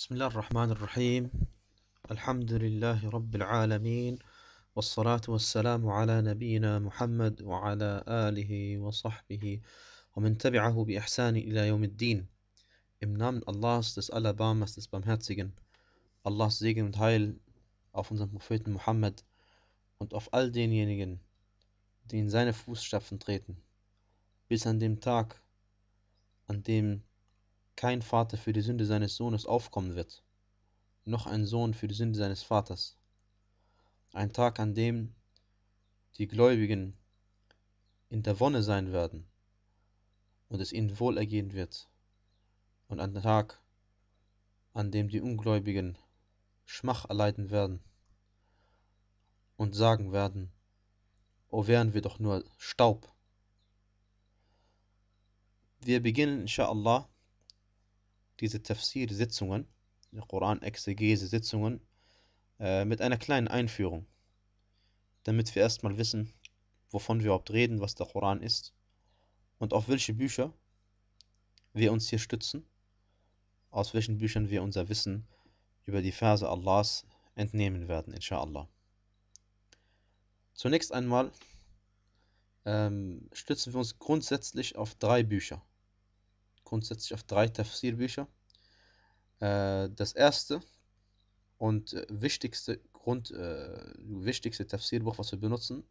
بسم الله الرحمن الرحيم الحمد لله رب العالمين والصلاة والسلام على نبينا محمد وعلى آله وصحبه ومن تبعه بإحسان إلى يوم الدين Im Namen Allahs, des Alabamas, des Barmherzigen, Allahs Segen und Heil auf unseren Propheten Mohammed und auf all denjenigen, die in seine Fußstapfen treten, bis an dem Tag, an dem kein Vater für die Sünde seines Sohnes aufkommen wird, noch ein Sohn für die Sünde seines Vaters. Ein Tag, an dem die Gläubigen in der Wonne sein werden und es ihnen wohlergehen wird, und ein Tag, an dem die Ungläubigen Schmach erleiden werden und sagen werden, O wären wir doch nur Staub. Wir beginnen, inshallah, diese Tafsir-Sitzungen, Koran-Exegese-Sitzungen, äh, mit einer kleinen Einführung, damit wir erstmal wissen, wovon wir überhaupt reden, was der Koran ist und auf welche Bücher wir uns hier stützen, aus welchen Büchern wir unser Wissen über die Verse Allahs entnehmen werden, inshallah. Zunächst einmal ähm, stützen wir uns grundsätzlich auf drei Bücher grundsätzlich auf drei Tafsir-Bücher. Äh, das erste und äh, wichtigste Grund, äh, wichtigste Tafsir-Buch, was wir benutzen,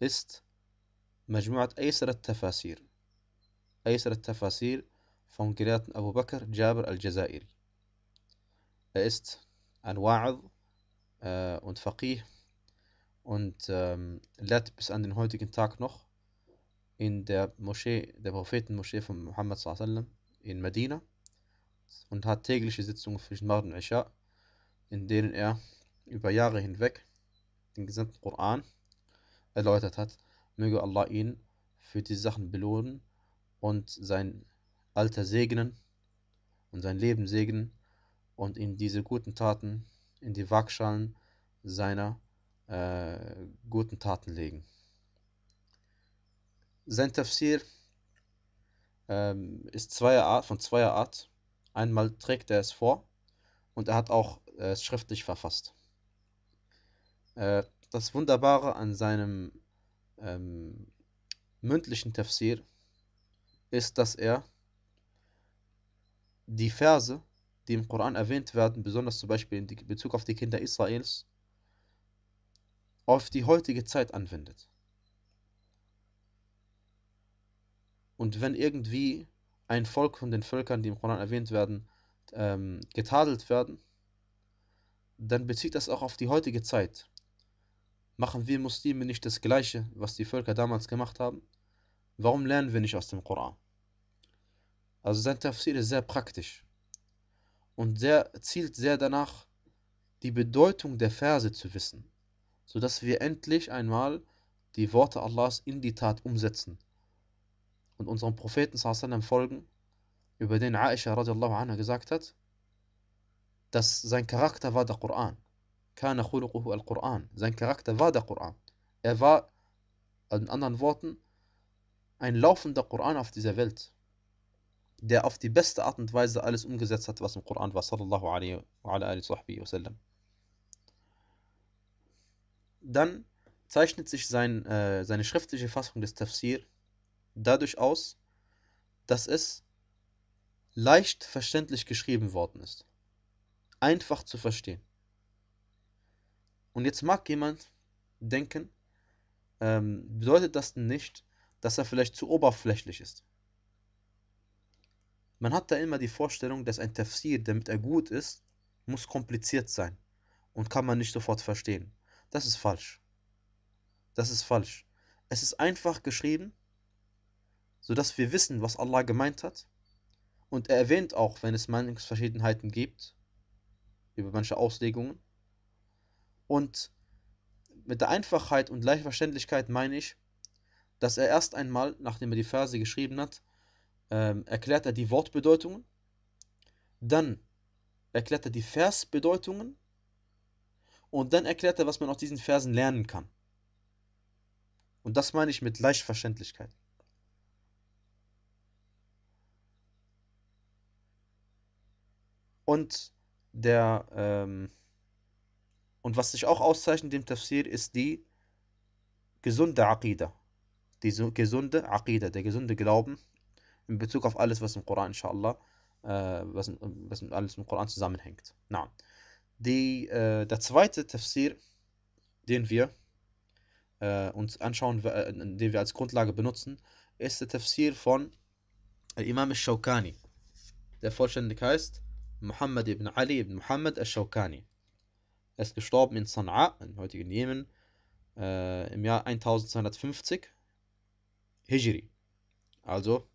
ist Majmu'at Aysar al-Tafasir. Aysar al-Tafasir vom Gelehrten Abu Bakr Jabir al-Jazairi. Er ist ein Wa'ad äh, und Faqih und ähm, lehrt bis an den heutigen Tag noch in der Moschee, der Prophetenmoschee von Muhammad sallam in Medina und hat tägliche Sitzungen zwischen Maghrib und Isha, in denen er über Jahre hinweg den gesamten Koran erläutert hat. Möge Allah ihn für die Sachen belohnen und sein Alter segnen und sein Leben segnen und ihm diese guten Taten in die Waagschalen seiner äh, guten Taten legen. Sein Tafsir ähm, ist zweier von zweier Art. Einmal trägt er es vor und er hat auch äh, es schriftlich verfasst. Äh, das Wunderbare an seinem ähm, mündlichen Tafsir ist, dass er die Verse, die im Koran erwähnt werden, besonders zum Beispiel in Bezug auf die Kinder Israels, auf die heutige Zeit anwendet. Und wenn irgendwie ein Volk von den Völkern, die im Koran erwähnt werden, ähm, getadelt werden, dann bezieht das auch auf die heutige Zeit. Machen wir Muslime nicht das Gleiche, was die Völker damals gemacht haben? Warum lernen wir nicht aus dem Koran? Also sein Tafsir ist sehr praktisch und sehr, zielt sehr danach, die Bedeutung der Verse zu wissen, sodass wir endlich einmal die Worte Allahs in die Tat umsetzen und unserem Propheten sallam folgen, über den Aisha radiallahu anha gesagt hat, dass sein Charakter war der Koran. Kana khuluquhu al-Quran. Sein Charakter war der Koran. Er war, in anderen Worten, ein laufender Koran auf dieser Welt, der auf die beste Art und Weise alles umgesetzt hat, was im Koran war, sallallahu alaihi wa alihi Dann zeichnet sich sein, äh, seine schriftliche Fassung des Tafsir dadurch aus, dass es leicht verständlich geschrieben worden ist. Einfach zu verstehen. Und jetzt mag jemand denken, ähm, bedeutet das denn nicht, dass er vielleicht zu oberflächlich ist. Man hat da immer die Vorstellung, dass ein Tafsir, damit er gut ist, muss kompliziert sein und kann man nicht sofort verstehen. Das ist falsch. Das ist falsch. Es ist einfach geschrieben sodass wir wissen, was Allah gemeint hat. Und er erwähnt auch, wenn es Meinungsverschiedenheiten gibt, über manche Auslegungen. Und mit der Einfachheit und Leichtverständlichkeit meine ich, dass er erst einmal, nachdem er die Verse geschrieben hat, ähm, erklärt er die Wortbedeutungen, dann erklärt er die Versbedeutungen und dann erklärt er, was man aus diesen Versen lernen kann. Und das meine ich mit Leichtverständlichkeit. Und der ähm, und was sich auch auszeichnet dem Tafsir ist die gesunde Aqidah. Die so, gesunde Aqidah, der gesunde Glauben in Bezug auf alles, was im Koran, inshallah, äh, was, was alles im Koran zusammenhängt. Na. Die, äh, der zweite Tafsir, den wir äh, uns anschauen, äh, den wir als Grundlage benutzen, ist der Tafsir von Imam al-Shawkani, der vollständig heißt Muhammad ibn Ali ibn Muhammad al-Shawkani. Er ist gestorben in Sana'a, im heutigen Jemen, äh, im Jahr 1250 Hijri. Also,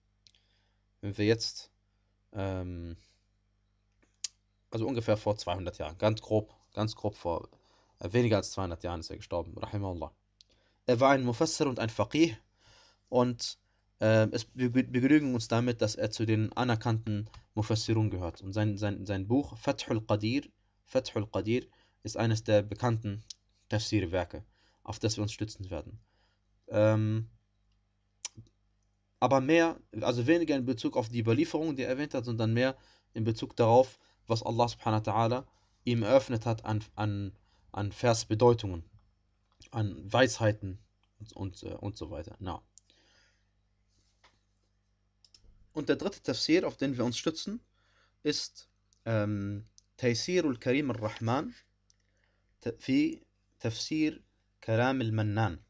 wenn wir jetzt, ähm, also ungefähr vor 200 Jahren, ganz grob, ganz grob vor äh, weniger als 200 Jahren ist er gestorben, rahimahullah. Er war ein Mufassir und ein Faqih und äh, es, wir begnügen uns damit, dass er zu den anerkannten Mufassirun gehört. Und sein, sein, sein Buch Fathul Qadir, Fathul Qadir ist eines der bekannten Tafsir-Werke, auf das wir uns stützen werden. Ähm, aber mehr, also weniger in Bezug auf die Überlieferung, die er erwähnt hat, sondern mehr in Bezug darauf, was Allah subhanahu wa ta'ala ihm eröffnet hat an, an, an Versbedeutungen, an Weisheiten und, und, äh, und so weiter. Na. No. Und der dritte Tafsir, auf den wir uns stützen, ist ähm, al-Karim al-Rahman fi Tafsir Karam al-Mannan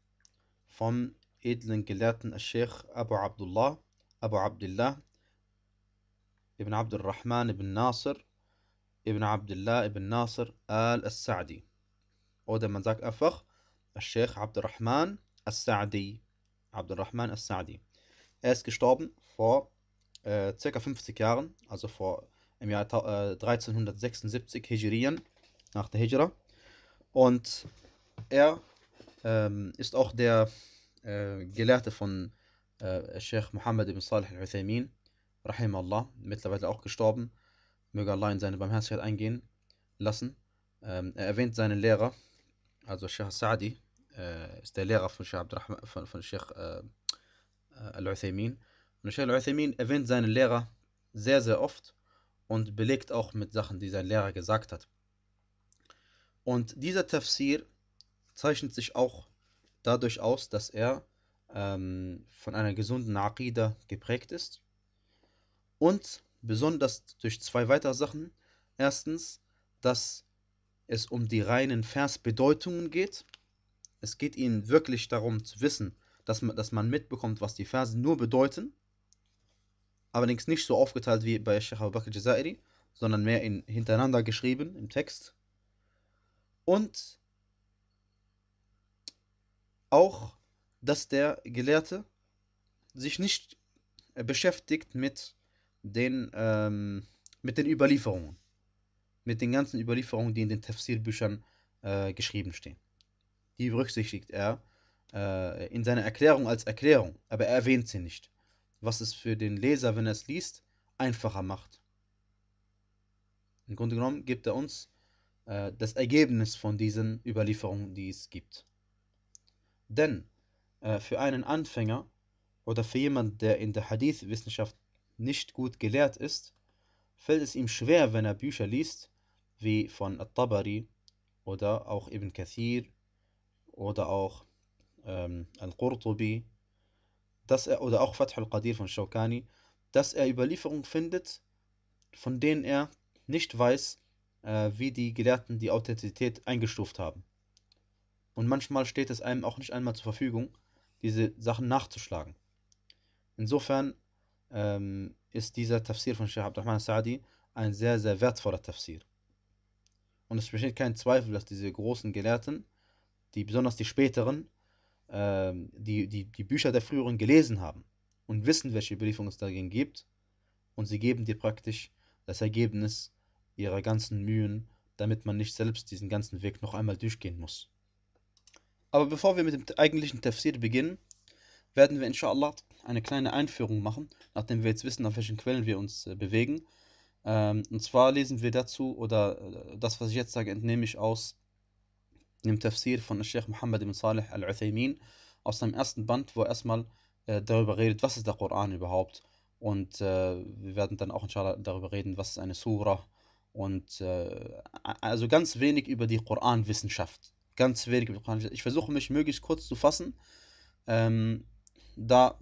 vom edlen Gelehrten al Sheikh Abu Abdullah, Abu Abdullah ibn Abdurrahman ibn Nasir ibn Abdullah ibn Nasir al-Sa'di. Oder man sagt einfach al Sheikh Abdurrahman al-Sa'di. Abdurrahman al-Sa'di. Er ist gestorben vor äh, ca. 50 Jahren, also vor im Jahr äh, 1376 Hijrian, nach der Hijra. Und er ähm, ist auch der äh, Gelehrte von äh, Sheikh Mohammed ibn Salih al-Uthaymin, Allah, mittlerweile auch gestorben. Möge Allah in seine Barmherzigkeit eingehen lassen. Ähm, er erwähnt seinen Lehrer, also Sheikh Sa'di, äh, ist der Lehrer von Sheikh, von, von Sheikh äh, äh, al-Uthaymin. Und al Uthaymin erwähnt seinen Lehrer sehr, sehr oft und belegt auch mit Sachen, die sein Lehrer gesagt hat. Und dieser Tafsir zeichnet sich auch dadurch aus, dass er ähm, von einer gesunden Aqidah geprägt ist und besonders durch zwei weitere Sachen. Erstens, dass es um die reinen Versbedeutungen geht. Es geht ihnen wirklich darum zu wissen, dass man, dass man mitbekommt, was die Verse nur bedeuten allerdings nicht so aufgeteilt wie bei Sheikh Abu Bakr Jazairi, sondern mehr in, hintereinander geschrieben im Text. Und auch, dass der Gelehrte sich nicht äh, beschäftigt mit den, ähm, mit den Überlieferungen, mit den ganzen Überlieferungen, die in den Tafsir-Büchern äh, geschrieben stehen. Die berücksichtigt er äh, in seiner Erklärung als Erklärung, aber er erwähnt sie nicht was es für den Leser, wenn er es liest, einfacher macht. Im Grunde genommen gibt er uns äh, das Ergebnis von diesen Überlieferungen, die es gibt. Denn äh, für einen Anfänger oder für jemanden, der in der Hadith-Wissenschaft nicht gut gelehrt ist, fällt es ihm schwer, wenn er Bücher liest, wie von At-Tabari oder auch Ibn Kathir oder auch ähm, Al-Qurtubi dass er, oder auch Fath al-Qadir von Shawkani, dass er Überlieferungen findet, von denen er nicht weiß, äh, wie die Gelehrten die Authentizität eingestuft haben. Und manchmal steht es einem auch nicht einmal zur Verfügung, diese Sachen nachzuschlagen. Insofern ähm, ist dieser Tafsir von Sheikh Abdurrahman Saadi ein sehr, sehr wertvoller Tafsir. Und es besteht kein Zweifel, dass diese großen Gelehrten, die besonders die späteren, ähm, die, die, die Bücher der früheren gelesen haben und wissen, welche Überlieferung es dagegen gibt. Und sie geben dir praktisch das Ergebnis ihrer ganzen Mühen, damit man nicht selbst diesen ganzen Weg noch einmal durchgehen muss. Aber bevor wir mit dem eigentlichen Tafsir beginnen, werden wir inshallah eine kleine Einführung machen, nachdem wir jetzt wissen, auf welchen Quellen wir uns äh, bewegen. Ähm, und zwar lesen wir dazu, oder äh, das, was ich jetzt sage, entnehme ich aus in dem Tafsir von Sheikh Muhammad ibn Salih al-Uthaymin aus seinem ersten Band, wo er erstmal äh, darüber redet, was ist der Koran überhaupt. Und äh, wir werden dann auch inshallah darüber reden, was ist eine Surah. Und äh, also ganz wenig über die Koranwissenschaft. Ganz wenig über die Ich versuche mich möglichst kurz zu fassen, ähm, da,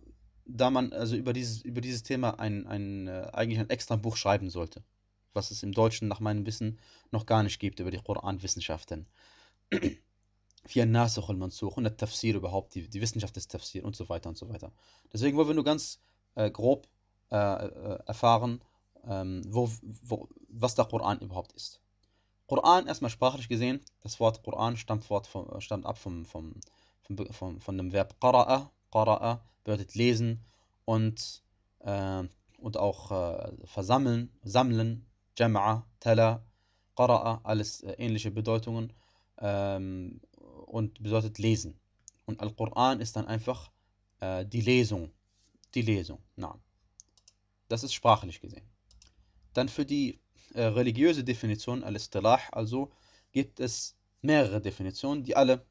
da man also über dieses, über dieses Thema ein, ein, äh, eigentlich ein extra Buch schreiben sollte was es im Deutschen nach meinem Wissen noch gar nicht gibt über die Koranwissenschaften. Vier في الناسخ والمنسوخ und der Tafsir überhaupt, die, die Wissenschaft des Tafsir und so weiter und so weiter. Deswegen wollen wir nur ganz äh, grob äh, äh erfahren, ähm, wo, wo, was der Koran überhaupt ist. Koran, erstmal sprachlich gesehen, das Wort Koran stammt, Wort vom, äh, stammt ab vom, vom, vom, vom, von dem Verb Qara'a. Qara'a bedeutet lesen und, äh, und auch äh, versammeln, sammeln, Jama'a, Tala, Qara'a, alles ähnliche Bedeutungen ähm, und bedeutet lesen. Und Al-Quran ist dann einfach äh, die Lesung. Die Lesung, na. Das ist sprachlich gesehen. Dann für die äh, religiöse Definition, Al-Istilah, also gibt es mehrere Definitionen, die alle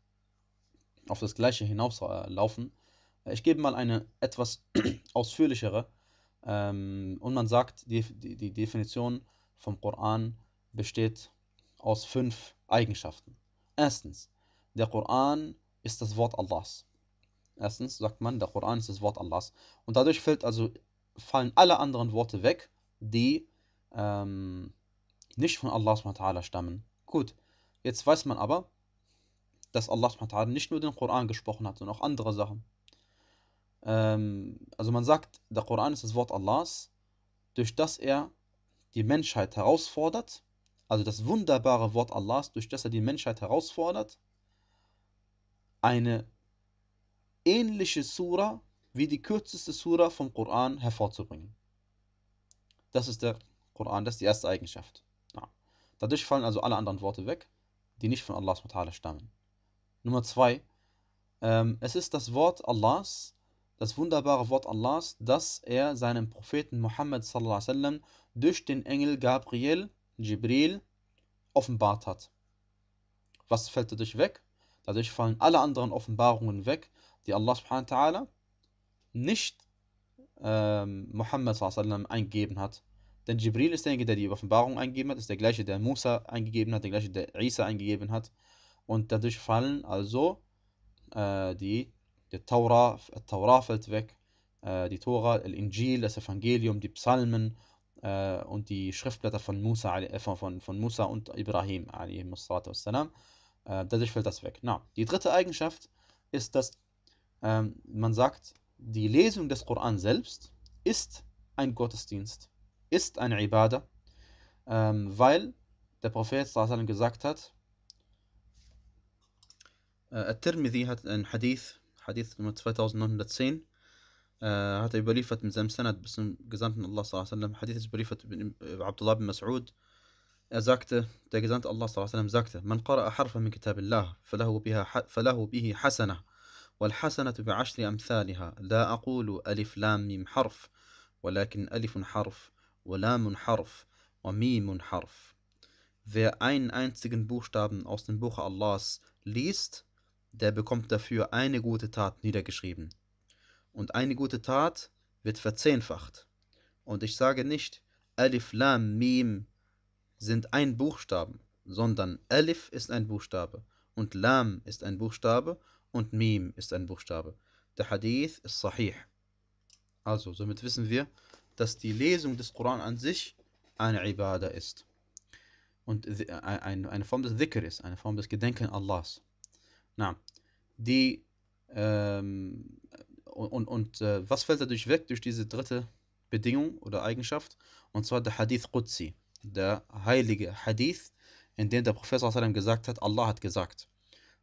auf das Gleiche hinauslaufen. Äh, ich gebe mal eine etwas ausführlichere. Ähm, und man sagt, die, die, die Definition vom Koran besteht aus fünf Eigenschaften. Erstens, der Koran ist das Wort Allahs. Erstens sagt man, der Koran ist das Wort Allahs. Und dadurch fällt also, fallen alle anderen Worte weg, die ähm, nicht von Allah stammen. Gut, jetzt weiß man aber, dass Allah nicht nur den Koran gesprochen hat, sondern auch andere Sachen. Ähm, also man sagt, der Koran ist das Wort Allahs, durch das er die Menschheit herausfordert also das wunderbare Wort Allahs, durch das er die Menschheit herausfordert, eine ähnliche Sura wie die kürzeste Sura vom Koran hervorzubringen. Das ist der Koran, das ist die erste Eigenschaft. Ja. Dadurch fallen also alle anderen Worte weg, die nicht von Allah SWT stammen. Nummer zwei, ähm, es ist das Wort Allahs, das wunderbare Wort Allahs, das er seinem Propheten Muhammad durch den Engel Gabriel Jibril offenbart hat. Was fällt dadurch weg? Dadurch fallen alle anderen Offenbarungen weg, die Allah subhanahu wa ta'ala nicht ähm, Muhammad sallam eingegeben hat. Denn Jibril ist derjenige, der die Offenbarung eingegeben hat, ist der gleiche, der Musa eingegeben hat, der gleiche, der Isa eingegeben hat. Und dadurch fallen also äh, die, die Taura, Taura fällt weg, äh, die Tora, el Injil, das Evangelium, die Psalmen äh, und die Schriftblätter von Musa, äh, von, von Musa und Ibrahim äh, dadurch fällt das weg. Na, die dritte Eigenschaft ist, dass ähm, man sagt, die Lesung des Koran selbst ist ein Gottesdienst, ist ein Ibadah, ähm, weil der Prophet sallam, gesagt hat, äh, At-Tirmidhi hat ein Hadith, Hadith Nummer 2910, آه هات بريفت من زم سند باسم آه، آه، جزانت الله صلى الله عليه وسلم حديث بريفة بن عبد الله بن مسعود زكته تجزانت الله صلى الله عليه وسلم زكته من قرأ حرفا من كتاب الله فله بها فله به حسنة والحسنة بعشر أمثالها لا أقول ألف لام ميم حرف ولكن ألف حرف ولام حرف وميم حرف Wer einen einzigen Buchstaben aus dem Buch Allahs liest, der bekommt dafür eine gute Tat niedergeschrieben. Und eine gute Tat wird verzehnfacht. Und ich sage nicht, Alif, Lam, Mim sind ein Buchstaben, sondern Alif ist ein Buchstabe und Lam ist ein Buchstabe und Mim ist ein Buchstabe. Der Hadith ist sahih. Also, somit wissen wir, dass die Lesung des Koran an sich eine Ibadah ist. Und äh, eine Form des Dhikr ist, eine Form des Gedenken Allahs. Na, die ähm, und, und äh, was fällt dadurch weg durch diese dritte Bedingung oder Eigenschaft? Und zwar der Hadith Qudsi, der heilige Hadith, in dem der Prophet gesagt hat, Allah hat gesagt.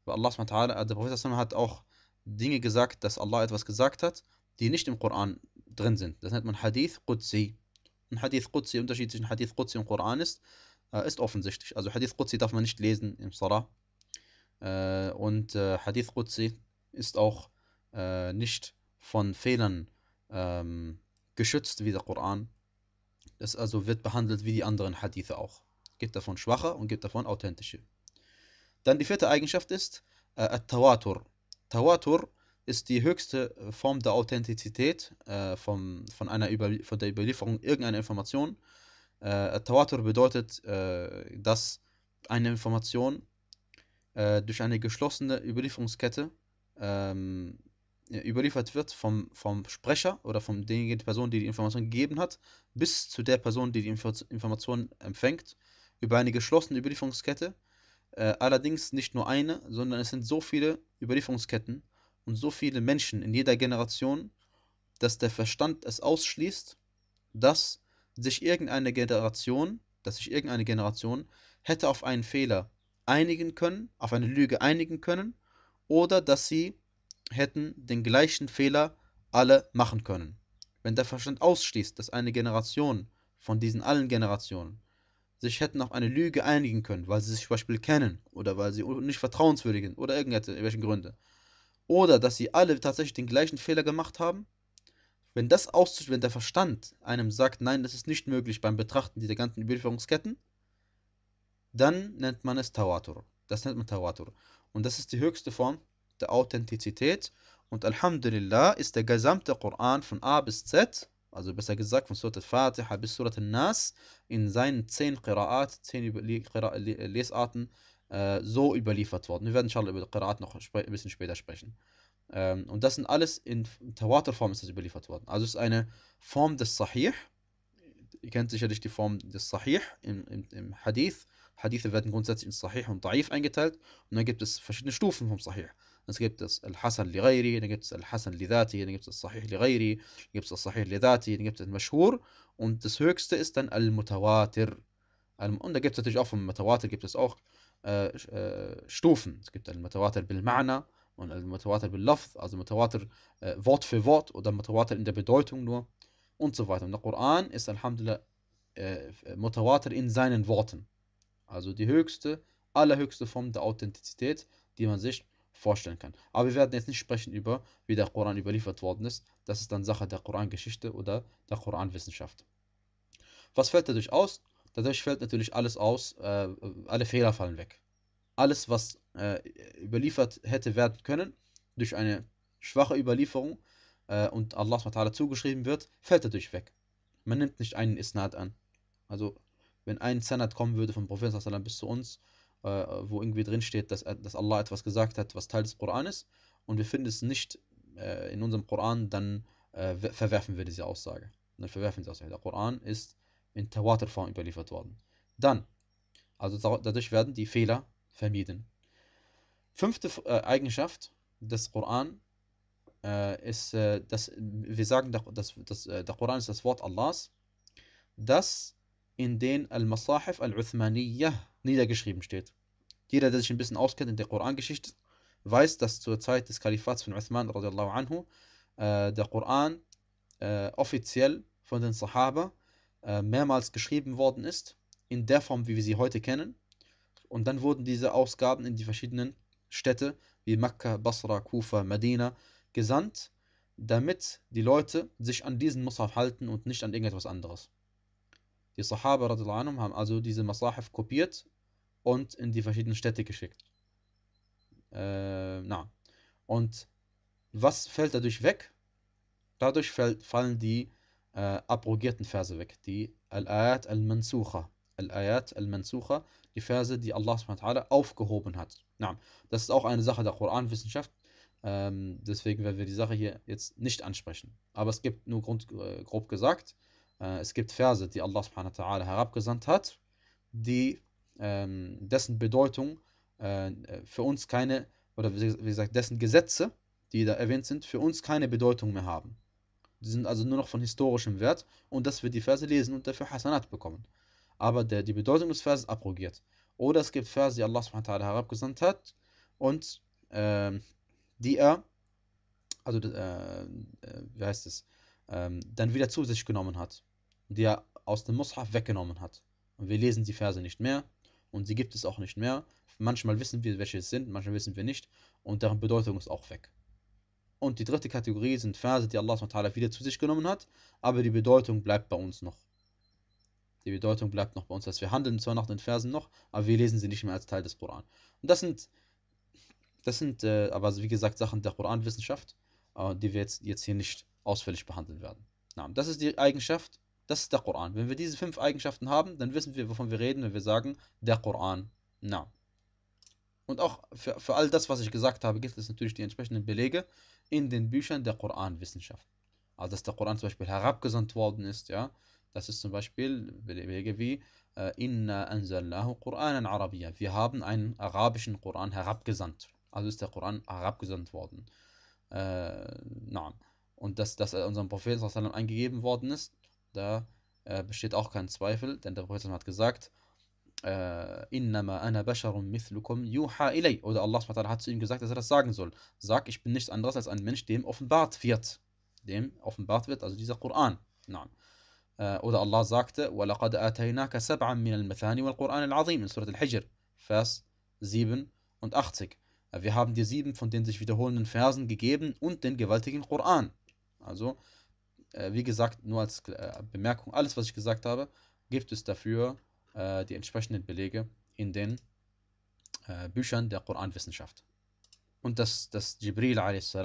Weil Allah, der Prophet hat auch Dinge gesagt, dass Allah etwas gesagt hat, die nicht im Koran drin sind. Das nennt man Hadith Qudsi. Und Hadith Qudsi, Unterschied zwischen Hadith Qudsi und Koran ist, äh, ist offensichtlich. Also Hadith Qudsi darf man nicht lesen im Salah. Äh, und äh, Hadith Qudsi ist auch äh, nicht von Fehlern ähm, geschützt wie der Koran. Es also wird behandelt wie die anderen Hadithe auch. Gibt davon schwache und gibt davon authentische. Dann die vierte Eigenschaft ist äh, At-Tawatur. Tawatur ist die höchste Form der Authentizität äh, vom, von, einer Überlie von der Überlieferung irgendeiner Information. Äh, At-Tawatur bedeutet, äh, dass eine Information äh, durch eine geschlossene Überlieferungskette ähm, äh, überliefert wird vom, vom Sprecher oder von derjenigen Person, die die Information gegeben hat, bis zu der Person, die die Info Information empfängt, über eine geschlossene Überlieferungskette. Äh, allerdings nicht nur eine, sondern es sind so viele Überlieferungsketten und so viele Menschen in jeder Generation, dass der Verstand es ausschließt, dass sich irgendeine Generation, dass sich irgendeine Generation hätte auf einen Fehler einigen können, auf eine Lüge einigen können oder dass sie hätten den gleichen Fehler alle machen können. Wenn der Verstand ausschließt, dass eine Generation von diesen allen Generationen sich hätten auf eine Lüge einigen können, weil sie sich zum Beispiel kennen oder weil sie nicht vertrauenswürdig sind oder irgendwelchen Gründe. Oder dass sie alle tatsächlich den gleichen Fehler gemacht haben. Wenn das auszuschließen, wenn der Verstand einem sagt, nein, das ist nicht möglich beim Betrachten dieser ganzen Überlieferungsketten, dann nennt man es Tawatur. Das nennt man Tawatur. Und das ist die höchste Form der Authentizität. Und Alhamdulillah ist der gesamte Koran von A bis Z, also besser gesagt von Surat al-Fatiha bis Surat al-Nas, in seinen zehn Qiraat, zehn äh, Lesarten äh, so überliefert worden. Wir werden inshallah über Qiraat noch ein bisschen später sprechen. Ähm, und das sind alles in Tawaterform ist das überliefert worden. Also es ist eine Form des Sahih. Ihr kennt sicherlich die Form des Sahih im, im, im Hadith. Hadithe werden grundsätzlich in Sahih und Daif eingeteilt und dann gibt es verschiedene Stufen vom Sahih es gibt gibt Al-Hasan Dann أنت جبت الحسن لغيري أنا جبت الحسن لذاتي أنا جبت الصحيح لغيري جبت الصحيح لذاتي أنا جبت المشهور und das höchste ist dann Al-Mutawatir. Und da gibt es natürlich auch vom Mutawatir gibt es auch äh, Stufen. Es gibt Al-Mutawatir bil-Ma'na und Al-Mutawatir bil-Lafz, also Mutawatir äh, Wort für Wort oder Mutawatir in der Bedeutung nur und so weiter. Und der Koran ist Alhamdulillah äh, Mutawatir in seinen Worten. Also die höchste, allerhöchste Form der Authentizität, die man sich vorstellen kann. Aber wir werden jetzt nicht sprechen über, wie der Koran überliefert worden ist. Das ist dann Sache der Korangeschichte oder der Koranwissenschaft. Was fällt dadurch aus? Dadurch fällt natürlich alles aus, äh, alle Fehler fallen weg. Alles, was äh, überliefert hätte werden können, durch eine schwache Überlieferung äh, und Allah SWT zugeschrieben wird, fällt dadurch weg. Man nimmt nicht einen Isnad an. Also, wenn ein Sanad kommen würde vom Prophet bis zu uns, äh, wo irgendwie drin steht, dass, äh, dass Allah etwas gesagt hat, was Teil des Koran ist, und wir finden es nicht äh, in unserem Koran, dann verwerfen wir diese Aussage. Dann verwerfen wir diese Aussage. Der Koran ist in Tawater-Form überliefert worden. Dann, also dadurch werden die Fehler vermieden. Fünfte Eigenschaft des Koran ist, dass wir sagen, dass, dass der Koran ist das Wort Allahs, das in den Al-Masahif Al-Uthmaniyah niedergeschrieben steht. Jeder, der sich ein bisschen auskennt in der Korangeschichte, weiß, dass zur Zeit des Kalifats von Uthman radiallahu anhu äh, der Koran äh, offiziell von den Sahaba äh, mehrmals geschrieben worden ist, in der Form, wie wir sie heute kennen. Und dann wurden diese Ausgaben in die verschiedenen Städte wie Makkah, Basra, Kufa, Medina gesandt, damit die Leute sich an diesen Musaf halten und nicht an irgendetwas anderes. Die Sahaba anhum, haben also diese Masahif kopiert und in die verschiedenen Städte geschickt. Äh, na. Und was fällt dadurch weg? Dadurch fällt, fallen die äh, abrogierten Verse weg, die Al-Ayat al-Mansucha. Al-Ayat al-Mansucha, die Verse, die Allah aufgehoben hat. Na, das ist auch eine Sache der Koranwissenschaft. Ähm, deswegen werden wir die Sache hier jetzt nicht ansprechen. Aber es gibt nur Grund, äh, grob gesagt, äh, es gibt Verse, die Allah subhanahu wa ta'ala herabgesandt hat, die ähm, dessen Bedeutung äh, für uns keine, oder wie gesagt, dessen Gesetze, die da erwähnt sind, für uns keine Bedeutung mehr haben. Die sind also nur noch von historischem Wert und dass wir die Verse lesen und dafür Hasanat bekommen. Aber der, die Bedeutung des Verses abrogiert. Oder es gibt Verse, die Allah subhanahu wa ta'ala herabgesandt hat und äh, die er, also äh, wie heißt es, äh, dann wieder zu sich genommen hat. Die er aus dem Mus'haf weggenommen hat. Und wir lesen die Verse nicht mehr und sie gibt es auch nicht mehr. Manchmal wissen wir, welche es sind, manchmal wissen wir nicht und deren Bedeutung ist auch weg. Und die dritte Kategorie sind Verse, die Allah wieder zu sich genommen hat, aber die Bedeutung bleibt bei uns noch. Die Bedeutung bleibt noch bei uns. dass wir handeln zwar nach den Versen noch, aber wir lesen sie nicht mehr als Teil des Koran. Und das sind, das sind äh, aber wie gesagt Sachen der Koranwissenschaft, äh, die wir jetzt, jetzt hier nicht ausführlich behandeln werden. Na, das ist die Eigenschaft das ist der Koran. Wenn wir diese fünf Eigenschaften haben, dann wissen wir, wovon wir reden, wenn wir sagen, der Koran. Na. Und auch für, für all das, was ich gesagt habe, gibt es natürlich die entsprechenden Belege in den Büchern der Koranwissenschaft. Also, dass der Koran zum Beispiel herabgesandt worden ist, ja. Das ist zum Beispiel Belege wie äh, Inna anzallahu Qur'anan Arabiyya. Wir haben einen arabischen Koran herabgesandt. Also ist der Koran herabgesandt worden. Äh, na. Und dass das unserem Propheten eingegeben worden ist, da äh, besteht auch kein Zweifel, denn der Prophet hat gesagt, äh, Innama ana basharun mithlukum yuha ilay. Oder Allah hat zu ihm gesagt, dass er das sagen soll. Sag, ich bin nichts anderes als ein Mensch, dem offenbart wird. Dem offenbart wird, also dieser Koran. Nein. Äh, oder Allah sagte, وَلَقَدْ آتَيْنَاكَ سَبْعًا مِنَ الْمَثَانِ وَالْقُرْآنِ الْعَظِيمِ in Surat al-Hijr, Vers 87. Äh, wir haben dir sieben von den sich wiederholenden Versen gegeben und den gewaltigen Koran. Also äh, wie gesagt, nur als äh, Bemerkung, alles, was ich gesagt habe, gibt es dafür äh, die entsprechenden Belege in den äh, Büchern der Koranwissenschaft. Und dass, dass Jibril a.s. Äh,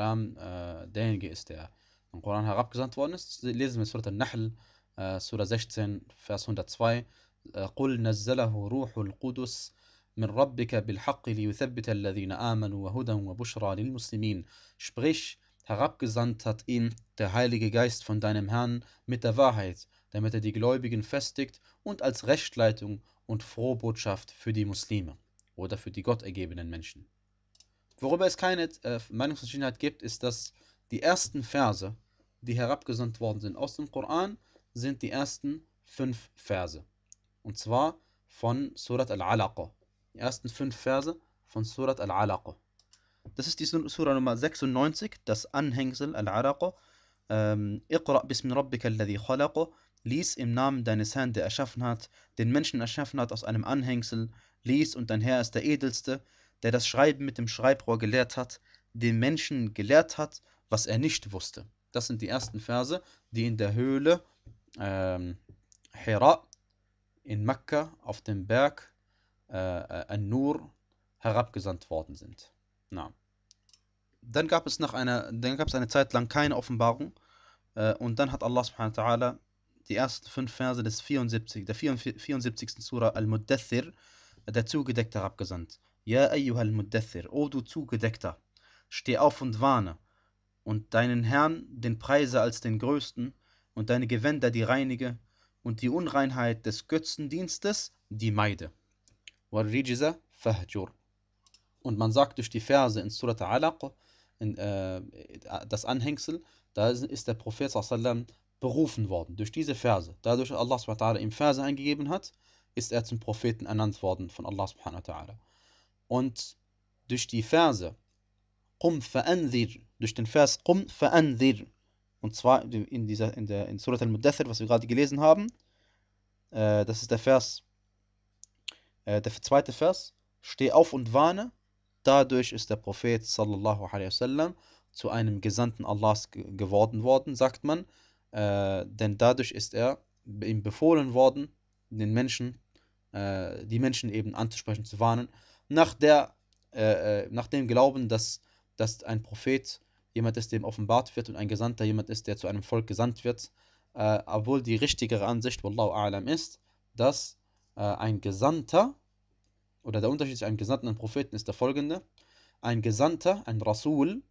derjenige ist, der im Koran herabgesandt worden ist, lesen wir in Surah Al-Nahl, äh, Surah 16, Vers 102. قل نزله روح القدس من ربك بالحق ليثبت الذين آمنوا وهدى وبشرى للمسلمين Sprich, herabgesandt hat ihn der Heilige Geist von deinem Herrn mit der Wahrheit, damit er die Gläubigen festigt und als Rechtleitung und Frohbotschaft für die Muslime oder für die gottergebenen Menschen. Worüber es keine äh, Meinungsverschiedenheit gibt, ist, dass die ersten Verse, die herabgesandt worden sind aus dem Koran, sind die ersten fünf Verse. Und zwar von Surat al-Alaqa. Die ersten fünf Verse von Surat al-Alaqa. Das ist die Sura Nummer 96, das Anhängsel al araq Ähm, Iqra' bismi rabbika alladhi khalaqa. Lies im Namen deines Herrn, der erschaffen hat, den Menschen erschaffen hat aus einem Anhängsel. Lies und dein Herr ist der Edelste, der das Schreiben mit dem Schreibrohr gelehrt hat, den Menschen gelehrt hat, was er nicht wusste. Das sind die ersten Verse, die in der Höhle ähm, Hira in Mekka auf dem Berg äh, äh, An-Nur herabgesandt worden sind. Na. Dann gab es nach einer, dann gab es eine Zeit lang keine Offenbarung äh, und dann hat Allah subhanahu wa ta'ala die ersten fünf Verse des 74, der 74. Sura Al-Muddathir, der Zugedeckte, herabgesandt. Ja, ayyuha Al-Muddathir, o du Zugedeckter, steh auf und warne und deinen Herrn den Preise als den Größten und deine Gewänder die reinige und die Unreinheit des Götzendienstes die meide. Warrijiza fahjur und man sagt durch die Verse in Surat Al-Alaq, äh, das Anhängsel, da ist der Prophet sallam, berufen worden, durch diese Verse. Dadurch, dass Allah ihm Verse eingegeben hat, ist er zum Propheten ernannt worden von Allah subhanahu wa Und durch die Verse, Qum durch den Vers Qum fa'anzir, und zwar in, dieser, in, der, in Surat al-Muddathir, was wir gerade gelesen haben, äh, das ist der Vers, äh, der zweite Vers, Steh auf und warne, Dadurch ist der Prophet sallallahu wasallam zu einem Gesandten Allahs geworden worden, sagt man, äh, denn dadurch ist er ihm befohlen worden, den Menschen, äh, die Menschen eben anzusprechen, zu warnen, nach, der, äh, äh nach dem Glauben, dass, dass ein Prophet jemand ist, dem offenbart wird und ein Gesandter jemand ist, der zu einem Volk gesandt wird, äh, obwohl die richtigere Ansicht, wallahu a'lam, ist, dass äh, ein Gesandter oder der Unterschied zwischen einem Gesandten und einem Propheten ist der folgende. Ein Gesandter, ein Rasul,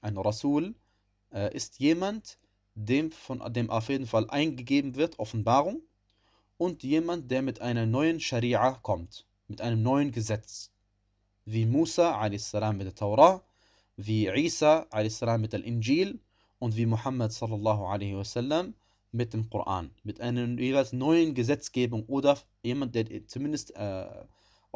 ein Rasul äh, ist jemand, dem, von, dem auf jeden Fall eingegeben wird, Offenbarung, und jemand, der mit einer neuen Scharia kommt, mit einem neuen Gesetz. Wie Musa a.s. mit der Torah, wie Isa a.s. mit der Injil und wie Muhammad sallallahu alaihi wasallam mit dem Koran, mit einer jeweils neuen Gesetzgebung oder jemand, der zumindest äh,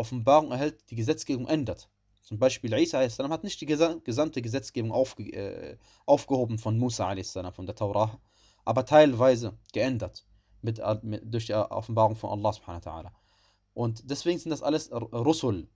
Offenbarung erhält, die Gesetzgebung ändert. Zum Beispiel Isa a.s. hat nicht die gesamte Gesetzgebung aufge äh, aufgehoben von Musa a.s., von der Taurah, aber teilweise geändert mit, äh, mit, durch die Offenbarung von Allah subhanahu wa ta'ala. Und deswegen sind das alles Rusul,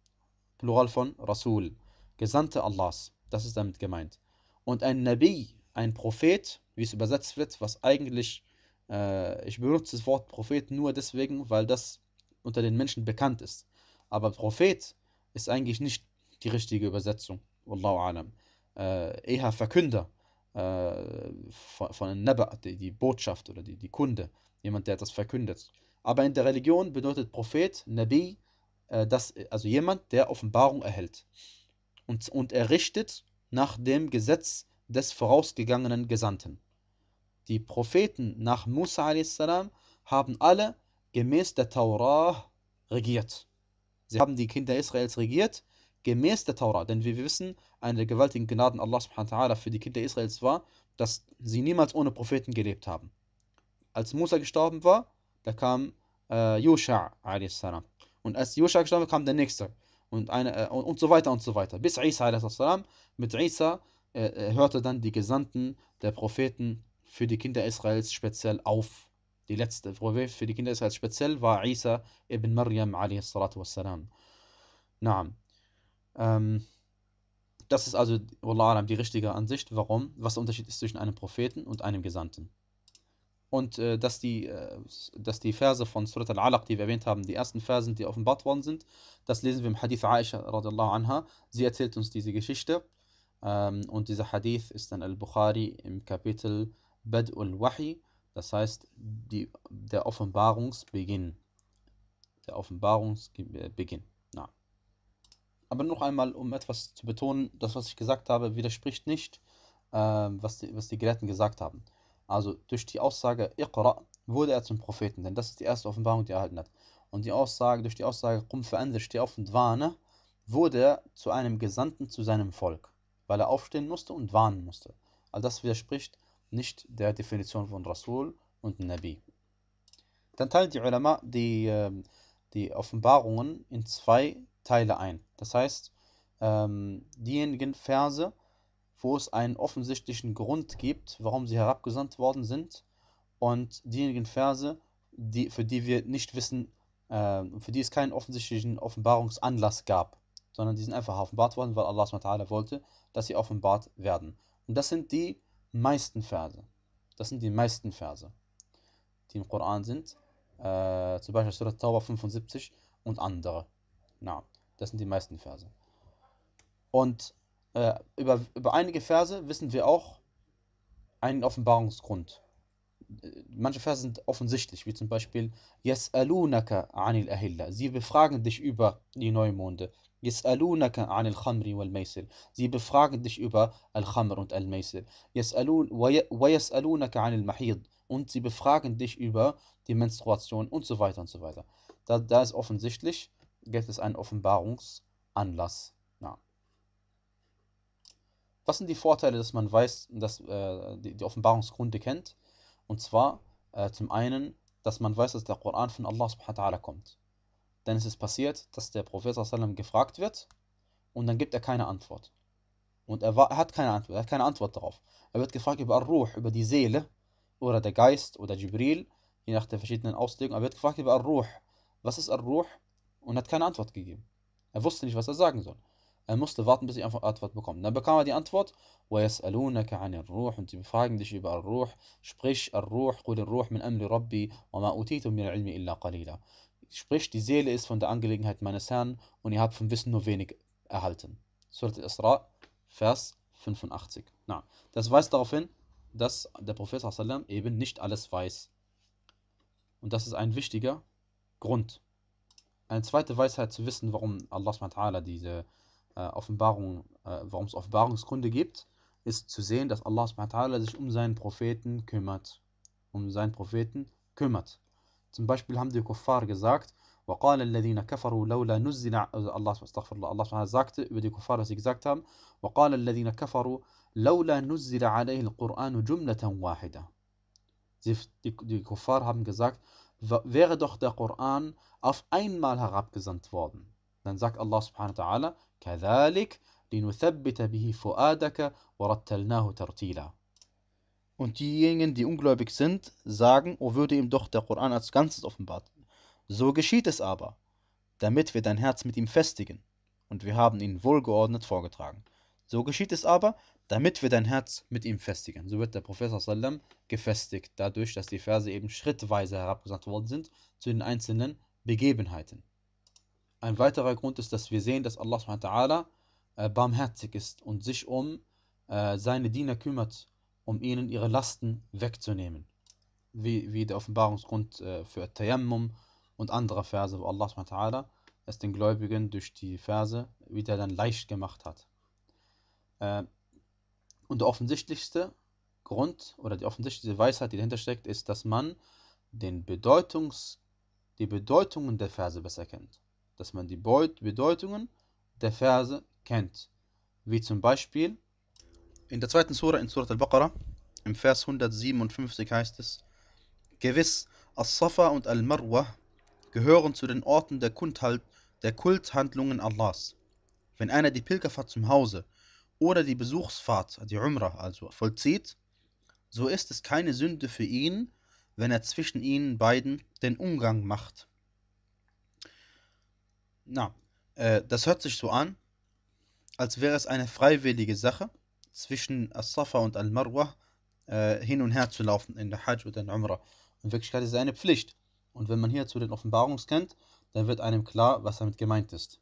Plural von Rasul, Gesandte Allahs, das ist damit gemeint. Und ein Nabi, ein Prophet, wie es übersetzt wird, was eigentlich, äh, ich benutze das Wort Prophet nur deswegen, weil das unter den Menschen bekannt ist. Aber Prophet ist eigentlich nicht die richtige Übersetzung. Wallahu alam. Äh, eher Verkünder äh, von, von Naba, die, die, Botschaft oder die, die Kunde. Jemand, der etwas verkündet. Aber in der Religion bedeutet Prophet, Nabi, äh, das, also jemand, der Offenbarung erhält. Und, und er richtet nach dem Gesetz des vorausgegangenen Gesandten. Die Propheten nach Musa a.s. haben alle gemäß der Taurah regiert. Sie haben die Kinder Israels regiert, gemäß der Tora. Denn wie wir wissen, eine der gewaltigen Gnaden Allah für die Kinder Israels war, dass sie niemals ohne Propheten gelebt haben. Als Musa gestorben war, da kam äh, Yusha a.s. Und als Yusha gestorben war, kam der Nächste. Und, eine, äh, und, so weiter und so weiter. Bis Isa a.s. Mit Isa äh, äh, hörte dann die Gesandten der Propheten für die Kinder Israels speziell auf. Die letzte Prophet für die Kinder ist halt speziell, war Isa ibn Maryam a.s. Naam. Ähm, das ist also, Wallah alam, die richtige Ansicht, warum, was der Unterschied ist zwischen einem Propheten und einem Gesandten. Und äh, dass, die, äh, dass die Verse von Surat al-Alaq, die wir erwähnt haben, die ersten Versen, die offenbart worden sind, das lesen wir im Hadith Aisha radiallahu anha. Sie erzählt uns diese Geschichte. Ähm, und dieser Hadith ist dann al-Bukhari im Kapitel Bad al-Wahi das heißt, die, der Offenbarungsbeginn. Der Offenbarungsbeginn. Äh, Na. Aber noch einmal, um etwas zu betonen, das, was ich gesagt habe, widerspricht nicht, äh, was, die, was die Gelehrten gesagt haben. Also durch die Aussage Iqra wurde er zum Propheten, denn das ist die erste Offenbarung, die er erhalten hat. Und die Aussage, durch die Aussage Qum verändert, steh auf und warne, wurde er zu einem Gesandten zu seinem Volk, weil er aufstehen musste und warnen musste. All das widerspricht nicht der Definition von Rasul und Nabi. Dann teilen die Ulama die, ähm, die Offenbarungen in zwei Teile ein. Das heißt, ähm, diejenigen Verse, wo es einen offensichtlichen Grund gibt, warum sie herabgesandt worden sind, und diejenigen Verse, die, für die wir nicht wissen, ähm, für die es keinen offensichtlichen Offenbarungsanlass gab, sondern die sind einfach offenbart worden, weil Allah SWT wollte, dass sie offenbart werden. Und das sind die meisten Verse. Das sind die meisten Verse, die im Koran sind. Äh, zum Beispiel Surat Tauber 75 und andere. Na, das sind die meisten Verse. Und äh, über, über einige Verse wissen wir auch einen Offenbarungsgrund. Manche Verse sind offensichtlich, wie zum Beispiel Yas'alunaka anil ahilla. Sie befragen dich über die Neumonde. Yes'alunaka anil khamri wal Sie befragen dich über al-Khamr und al-Maisir. Yes'alunaka anil mahid. Und sie befragen dich über die Menstruation und so weiter und so weiter. Da, da ist offensichtlich, gibt es einen Offenbarungsanlass. Ja. Was sind die Vorteile, dass man weiß, dass äh, die, die, Offenbarungsgründe kennt? Und zwar äh, zum einen, dass man weiß, dass der Koran von Allah subhanahu wa ta'ala kommt dann ist es passiert, dass der Prophet sallam gefragt wird und dann gibt er keine Antwort. Und er, war, er, hat keine Antwort, er hat keine Antwort darauf. Er wird gefragt über Ar-Ruh, über die Seele oder der Geist oder Jibril, je nach der verschiedenen Auslegung. Er wird gefragt über Ar-Ruh. Was ist Ar-Ruh? Und hat keine Antwort gegeben. Er wusste nicht, was er sagen soll. Er musste warten, bis er eine Antwort bekommt. Dann bekam er die Antwort, Und sie befragen dich über Ar-Ruh. Sprich, Ar-Ruh, قُلِ ruh مِنْ amri rabbi, وَمَا أُتِيتُم مِنْ الْعِلْمِ illa qalila. Sprich, die Seele ist von der Angelegenheit meines Herrn und ihr habt vom Wissen nur wenig erhalten. Surat al-Isra, Vers 85. Na, das weist darauf hin, dass der Prophet sallam, eben nicht alles weiß. Und das ist ein wichtiger Grund. Eine zweite Weisheit zu wissen, warum Allah diese äh, Offenbarung, äh, warum es Offenbarungsgründe gibt, ist zu sehen, dass Allah sich um seinen Propheten kümmert. Um seinen Propheten kümmert. zum Beispiel haben die Kuffar gesagt, وقال الذين كفروا لولا نزل الله استغفر الله الله سبحانه sagte über die Kuffar dass sie gesagt haben وقال الذين كفروا لولا نزل عليه القرآن جملة واحدة die, die, die Kuffar haben gesagt wäre doch der Koran auf einmal herabgesandt worden dann sagt Allah subhanahu wa ta'ala كذلك لنثبت به فؤادك ورتلناه ترتيلا Und diejenigen, die ungläubig sind, sagen, o oh, würde ihm doch der Koran als Ganzes offenbart. So geschieht es aber, damit wir dein Herz mit ihm festigen. Und wir haben ihn wohlgeordnet vorgetragen. So geschieht es aber, damit wir dein Herz mit ihm festigen. So wird der Professor Sallam gefestigt, dadurch, dass die Verse eben schrittweise herabgesagt worden sind zu den einzelnen Begebenheiten. Ein weiterer Grund ist, dass wir sehen, dass Allah äh, barmherzig ist und sich um äh, seine Diener kümmert um ihnen ihre Lasten wegzunehmen. Wie, wie der Offenbarungsgrund äh, für Tayammum und andere Verse, wo Allah SWT es den Gläubigen durch die Verse wieder dann leicht gemacht hat. Äh, und der offensichtlichste Grund oder die offensichtliche Weisheit, die dahinter steckt, ist, dass man den Bedeutungs, die Bedeutungen der Verse besser kennt. Dass man die Bedeutungen der Verse kennt. Wie zum Beispiel in der zweiten Sura, in Surat al-Baqarah, im Vers 157 heißt es, Gewiss, As-Safa und Al-Marwa gehören zu den Orten der, Kundhalt, der Kulthandlungen Allahs. Wenn einer die Pilgerfahrt zum Hause oder die Besuchsfahrt, die Umrah also, vollzieht, so ist es keine Sünde für ihn, wenn er zwischen ihnen beiden den Umgang macht. Na, äh, das hört sich so an, als wäre es eine freiwillige Sache, zwischen Safa und Al-Marwa äh, hin und her zu laufen in der Hajj oder in der Umrah. In Wirklichkeit ist es eine Pflicht. Und wenn man hier zu den Offenbarungen kennt, dann wird einem klar, was damit gemeint ist.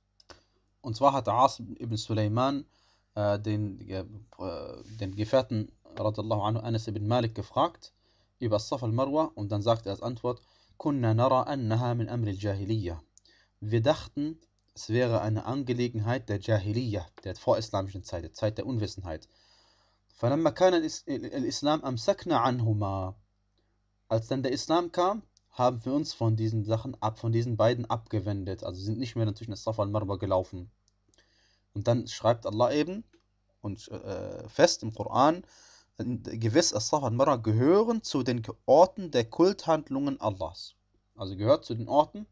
Und zwar hat Asim ibn Sulaiman äh, den, äh, den Gefährten radallahu anhu, Anas ibn Malik gefragt über Safa al-Marwa und dann sagt er als Antwort, Kunna nara annaha min amri al-Jahiliyyah. Wir dachten, es wäre eine Angelegenheit der Jahiliyyah, der vorislamischen Zeit, der Zeit der Unwissenheit. فلما كان الإسلام أمسكنا عنهما als dann der Islam kam, haben wir uns von diesen Sachen ab, von diesen beiden abgewendet. Also sind nicht mehr zwischen Safa und Marwa gelaufen. Und dann schreibt Allah eben und äh, fest im Koran, gewiss Safa und Marwa gehören zu den Orten der Kulthandlungen Allahs. Also gehört zu den Orten,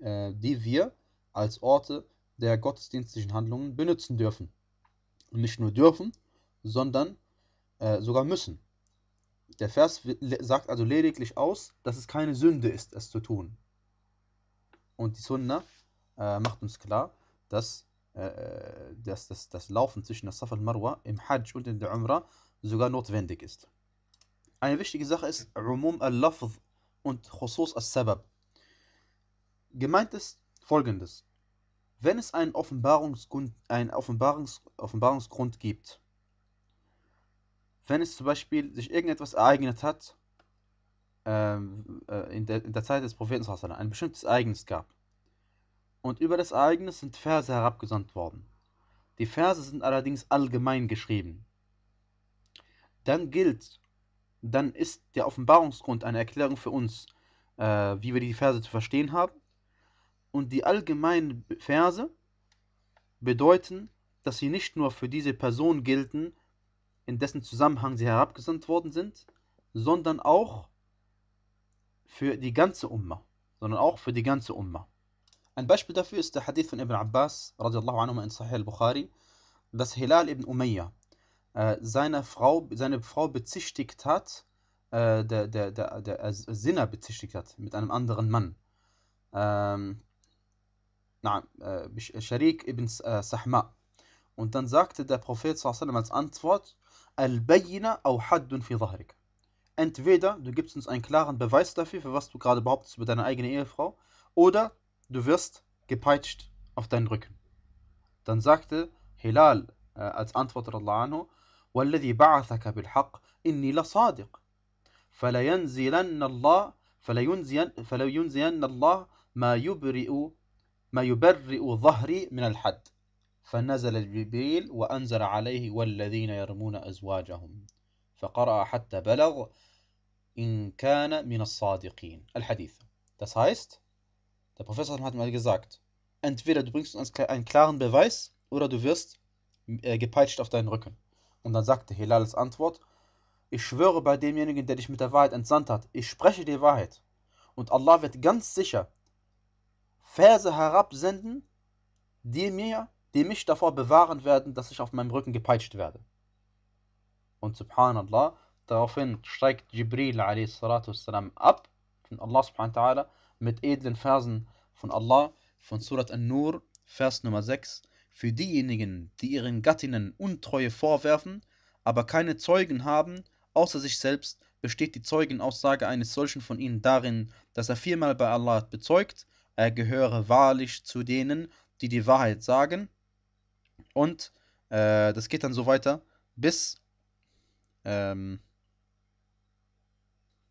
äh, die wir als Orte der gottesdienstlichen Handlungen benutzen dürfen. Und nicht nur dürfen, sondern äh, sogar müssen. Der Vers sagt also lediglich aus, dass es keine Sünde ist, es zu tun. Und die Sunna äh, macht uns klar, dass, äh, dass, dass das Laufen zwischen der Safa und Marwa im Hajj und in der Umrah sogar notwendig ist. Eine wichtige Sache ist Rumum al-Lafz und Khusus al-Sabab. Gemeint ist folgendes. Wenn es einen, Offenbarungsgrund, einen Offenbarungs, Offenbarungsgrund gibt, wenn es zum Beispiel sich irgendetwas ereignet hat, ähm, äh, in, der, in, der, Zeit des Propheten ein bestimmtes Ereignis gab. Und über das Ereignis sind Verse herabgesandt worden. Die Verse sind allerdings allgemein geschrieben. Dann gilt, dann ist der Offenbarungsgrund eine Erklärung für uns, äh, wie wir die Verse zu verstehen haben. Und die allgemeinen Verse bedeuten, dass sie nicht nur für diese Person gelten, in dessen Zusammenhang sie herabgesandt worden sind, sondern auch für die ganze Umma, sondern auch für die ganze Umma. Ein Beispiel dafür ist der Hadith von Ibn Abbas radiallahu anhu in Sahih al-Bukhari, dass Hilal ibn Umayyah äh, seine, Frau, seine Frau bezichtigt hat, äh, der, der, der, der äh, Sinner bezichtigt hat mit einem anderen Mann. Ähm, na, äh, Sharik ibn äh, Sahma. Und dann sagte der Prophet als Antwort, البينة أو حد في ظهرك. Entweder du gibst uns einen klaren Beweis dafür, für was du gerade behauptest über deine eigene Ehefrau, oder du wirst gepeitscht auf deinen Rücken. Dann sagte Hilal äh, als Antwort anhu, والذي بعثك بالحق إني لصادق فلينزلن الله فلينزين الله ما يبرئ ما يبرئ ظهري من الحد فنزل جبريل وأنزل عليه والذين يرمون أزواجهم فقرأ حتى بلغ in kana min as-sadiqin. Das heißt, der Professor hat mal gesagt, entweder du bringst uns einen klaren Beweis oder du wirst äh, gepeitscht auf deinen Rücken. Und dann sagte Hilal als Antwort, ich schwöre bei demjenigen, der dich mit der Wahrheit entsandt hat, ich spreche die Wahrheit. Und Allah wird ganz sicher Verse herabsenden, die mir die mich davor bewahren werden, dass ich auf meinem Rücken gepeitscht werde. Und subhanallah, daraufhin steigt Jibril والسلام, ab von Allah subhanahu wa ta'ala mit edlen Versen von Allah von Surat An-Nur, Vers Nummer 6. Für diejenigen, die ihren Gattinnen Untreue vorwerfen, aber keine Zeugen haben, außer sich selbst, besteht die Zeugenaussage eines solchen von ihnen darin, dass er viermal bei Allah bezeugt, er gehöre wahrlich zu denen, die die Wahrheit sagen und äh, das geht dann so weiter bis. Ähm,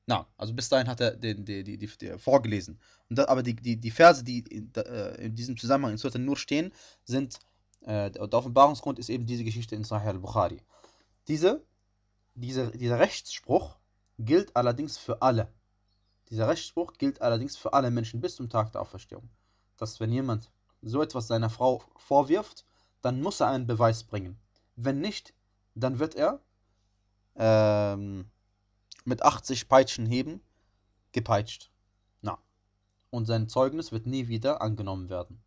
na, also bis dahin hat er den, die, die, die, die vorgelesen. Da, aber die, die, die Verse, die in, äh, in diesem Zusammenhang in Surah nur stehen, sind. Äh, der Offenbarungsgrund ist eben diese Geschichte in Sahih al-Bukhari. Diese, diese, dieser Rechtsspruch gilt allerdings für alle. Dieser Rechtsspruch gilt allerdings für alle Menschen bis zum Tag der Auferstehung. Dass wenn jemand so etwas seiner Frau vorwirft, dann muss er einen Beweis bringen. Wenn nicht, dann wird er ähm, mit 80 Peitschenheben gepeitscht. Na. Und sein Zeugnis wird nie wieder angenommen werden.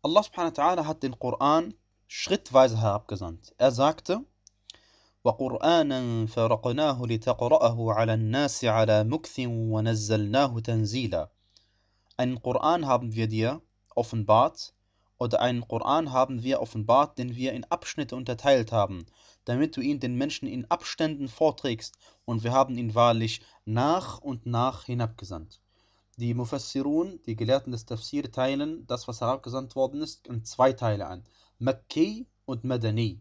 Allah subhanahu wa ta'ala hat den Koran schrittweise herabgesandt. Er sagte, Einen Koran haben wir dir offenbart oder einen Koran haben wir offenbart, den wir in Abschnitte unterteilt haben, damit du ihn den Menschen in Abständen vorträgst, und wir haben ihn wahrlich nach und nach hinabgesandt. Die Mufassirun, die Gelehrten des Tafsir, teilen das, was herabgesandt worden ist, in zwei Teile an: Makki und Madani.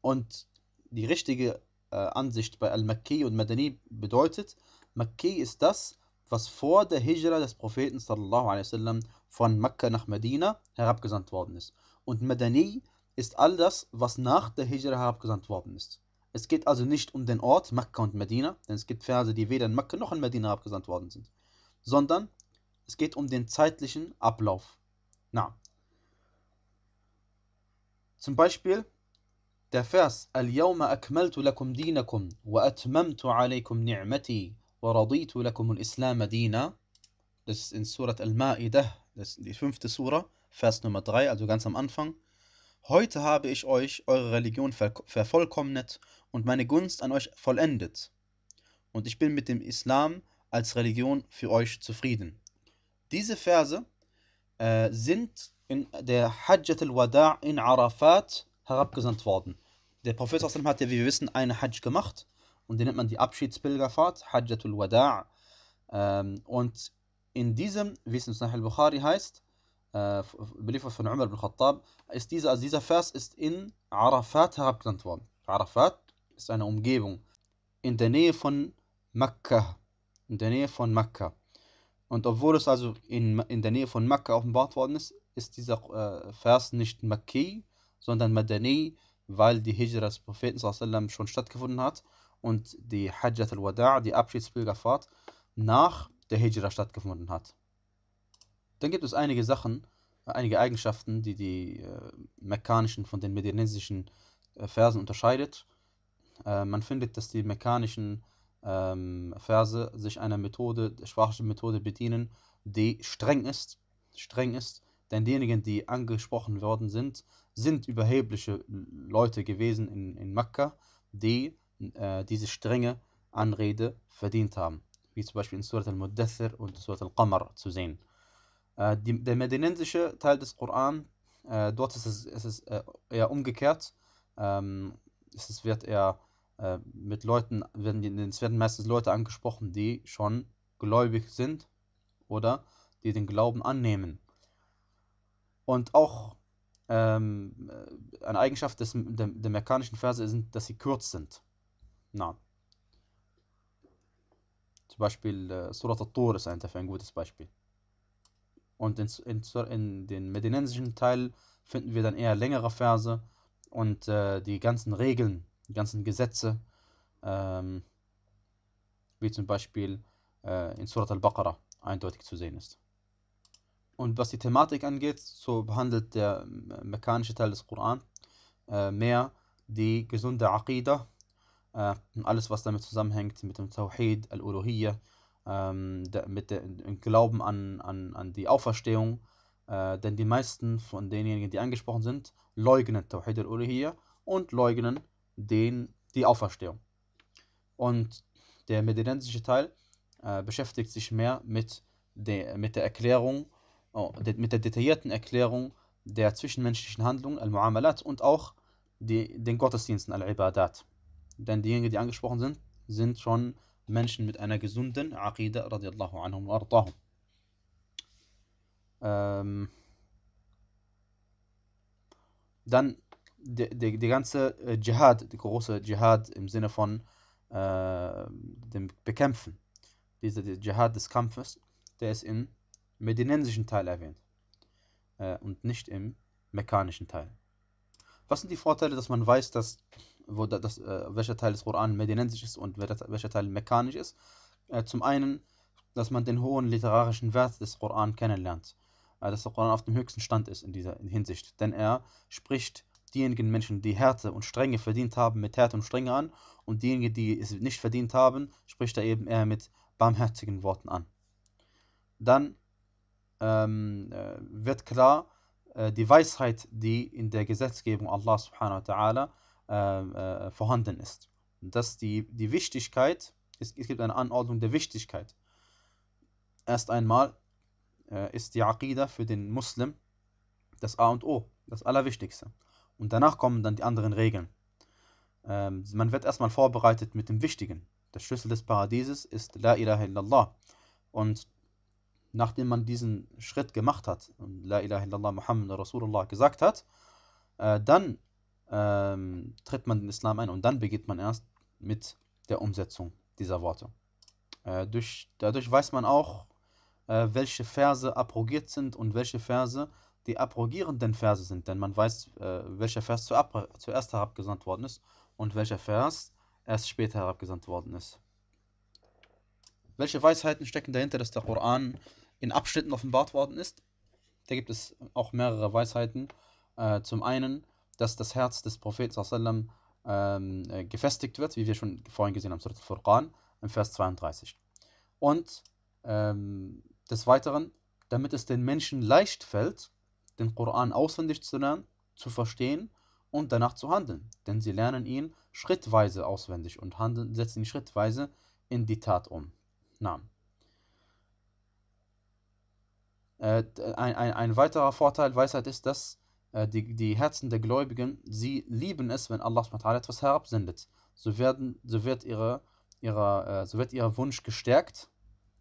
Und die richtige äh, Ansicht bei Al-Makki und Madani bedeutet, Makki ist das, was vor der Hijra des Propheten sallallahu wasallam von Mekka nach Medina herabgesandt worden ist. Und Medani ist all das, was nach der Hijra herabgesandt worden ist. Es geht also nicht um den Ort Mekka und Medina, denn es gibt Verse, die weder in Mekka noch in Medina herabgesandt worden sind, sondern es geht um den zeitlichen Ablauf. Na. Zum Beispiel der Vers Al-Yawma akmaltu lakum dinakum wa atmamtu alaykum ni'mati ورضيت لكم الإسلام دينا. Das ist in Surat Al-Ma'idah, das ist die fünfte Sura, Vers Nummer 3, also ganz am Anfang. Heute habe ich euch eure Religion ver vervollkommnet und meine Gunst an euch vollendet. Und ich bin mit dem Islam als Religion für euch zufrieden. Diese Verse äh, sind in der Hajjat al-Wada' in Arafat herabgesandt worden. Der Prophet hat ja, wie wir wissen, eine Hajj gemacht und die nennt man die Abschiedspilgerfahrt, Hajjatul Wada'. Ähm, und in diesem, wie es in Sahih al-Bukhari heißt, äh, beliefert von Umar ibn Khattab, ist dieser, also dieser Vers ist in Arafat herabgesandt worden. Arafat ist eine Umgebung in der Nähe von Mekka. In der Nähe von Mekka. Und obwohl es also in, in der Nähe von Mekka offenbart worden ist, ist dieser äh, Vers nicht Makki, sondern Madani, weil die Hijra des Propheten sallam, schon stattgefunden hat und die Hajjat al-Wada', die Abschiedspilgerfahrt, nach der Hijra stattgefunden hat. Dann gibt es einige Sachen, einige Eigenschaften, die die äh, mekkanischen von den medianesischen äh, Versen unterscheidet. Äh, man findet, dass die mekkanischen ähm, Verse sich einer Methode, der sprachlichen Methode bedienen, die streng ist, streng ist, denn diejenigen, die angesprochen worden sind, sind überhebliche Leute gewesen in, in Mekka, die äh, diese strenge Anrede verdient haben, wie zum Beispiel in Surat al-Muddathir und Surat al-Qamar zu sehen. Äh, die, der medinensische Teil des Koran, äh, dort ist es, es ist, äh, eher umgekehrt. Ähm, es wird eher äh, mit Leuten, werden, es werden meistens Leute angesprochen, die schon gläubig sind oder die den Glauben annehmen. Und auch ähm, äh, eine Eigenschaft des, der, der mekkanischen Verse ist, dass sie kurz sind. Nein. Zum Beispiel Surat al-Tur ist ein, ein gutes Beispiel. Und in, in, in, den medinensischen Teil finden wir dann eher längere Verse und äh, die ganzen Regeln, die ganzen Gesetze, ähm, wie zum Beispiel äh, in Surat al-Baqarah eindeutig zu sehen ist. Und was die Thematik angeht, so behandelt der äh, mekanische Teil des Koran äh, mehr die gesunde Aqidah äh, alles, was damit zusammenhängt, mit dem Tawhid, Al-Uluhiyya, ähm, mit dem Glauben an, an, an die Auferstehung. Äh, denn die meisten von denjenigen, die angesprochen sind, leugnen Tawhid al-Uluhiyya und leugnen den, die Auferstehung. Und der medinensische Teil äh, beschäftigt sich mehr mit, de, mit der Erklärung, oh, de, mit der detaillierten Erklärung der zwischenmenschlichen Handlung, Al-Mu'amalat, und auch die, den Gottesdiensten, Al-Ibadat. Denn diejenigen, die angesprochen sind, sind schon Menschen mit einer gesunden Aqidah radiallahu anhum wa Ähm, dann die, der, der ganze Dschihad, äh, die große Dschihad im Sinne von äh, dem Bekämpfen. Dieser Dschihad des Kampfes, der ist im medinensischen Teil erwähnt äh, und nicht im mekkanischen Teil. Was sind die Vorteile, dass man weiß, dass wo das, äh, welcher Teil des Koran medinensisch ist und welcher Teil mekanisch ist. Äh, zum einen, dass man den hohen literarischen Wert des Koran kennenlernt, äh, dass der Koran auf dem höchsten Stand ist in dieser Hinsicht, denn er spricht diejenigen Menschen, die Härte und Strenge verdient haben, mit Härte und Strenge an und diejenigen, die es nicht verdient haben, spricht er eben eher mit barmherzigen Worten an. Dann ähm, äh, wird klar, äh, die Weisheit, die in der Gesetzgebung Allah subhanahu wa ta'ala ähm, äh, vorhanden ist. Und dass die, die Wichtigkeit, es, es gibt eine Anordnung der Wichtigkeit. Erst einmal äh, ist die Aqidah für den Muslim das A und O, das Allerwichtigste. Und danach kommen dann die anderen Regeln. Ähm, man wird erstmal vorbereitet mit dem Wichtigen. Der Schlüssel des Paradieses ist La ilaha illallah. Und nachdem man diesen Schritt gemacht hat und La ilaha illallah Muhammad Rasulullah gesagt hat, äh, dann ähm, tritt man den Islam ein und dann beginnt man erst mit der Umsetzung dieser Worte. Äh, durch, dadurch weiß man auch, äh, welche Verse abrogiert sind und welche Verse die abrogierenden Verse sind, denn man weiß, äh, welcher Vers zu zuerst herabgesandt worden ist und welcher Vers erst später herabgesandt worden ist. Welche Weisheiten stecken dahinter, dass der Koran in Abschnitten offenbart worden ist? Da gibt es auch mehrere Weisheiten. Äh, zum einen, dass das Herz des Propheten ähm, äh, gefestigt wird, wie wir schon vorhin gesehen haben, Surat al-Furqan im Vers 32. Und ähm, des Weiteren, damit es den Menschen leicht fällt, den Koran auswendig zu lernen, zu verstehen und danach zu handeln. Denn sie lernen ihn schrittweise auswendig und handeln, setzen ihn schrittweise in die Tat um. Na. Äh, ein, ein, ein weiterer Vorteil Weisheit ist, dass äh, die, die Herzen der Gläubigen, sie lieben es, wenn Allah etwas herabsendet. So, werden, so, wird ihre, ihre, äh, so wird ihr Wunsch gestärkt,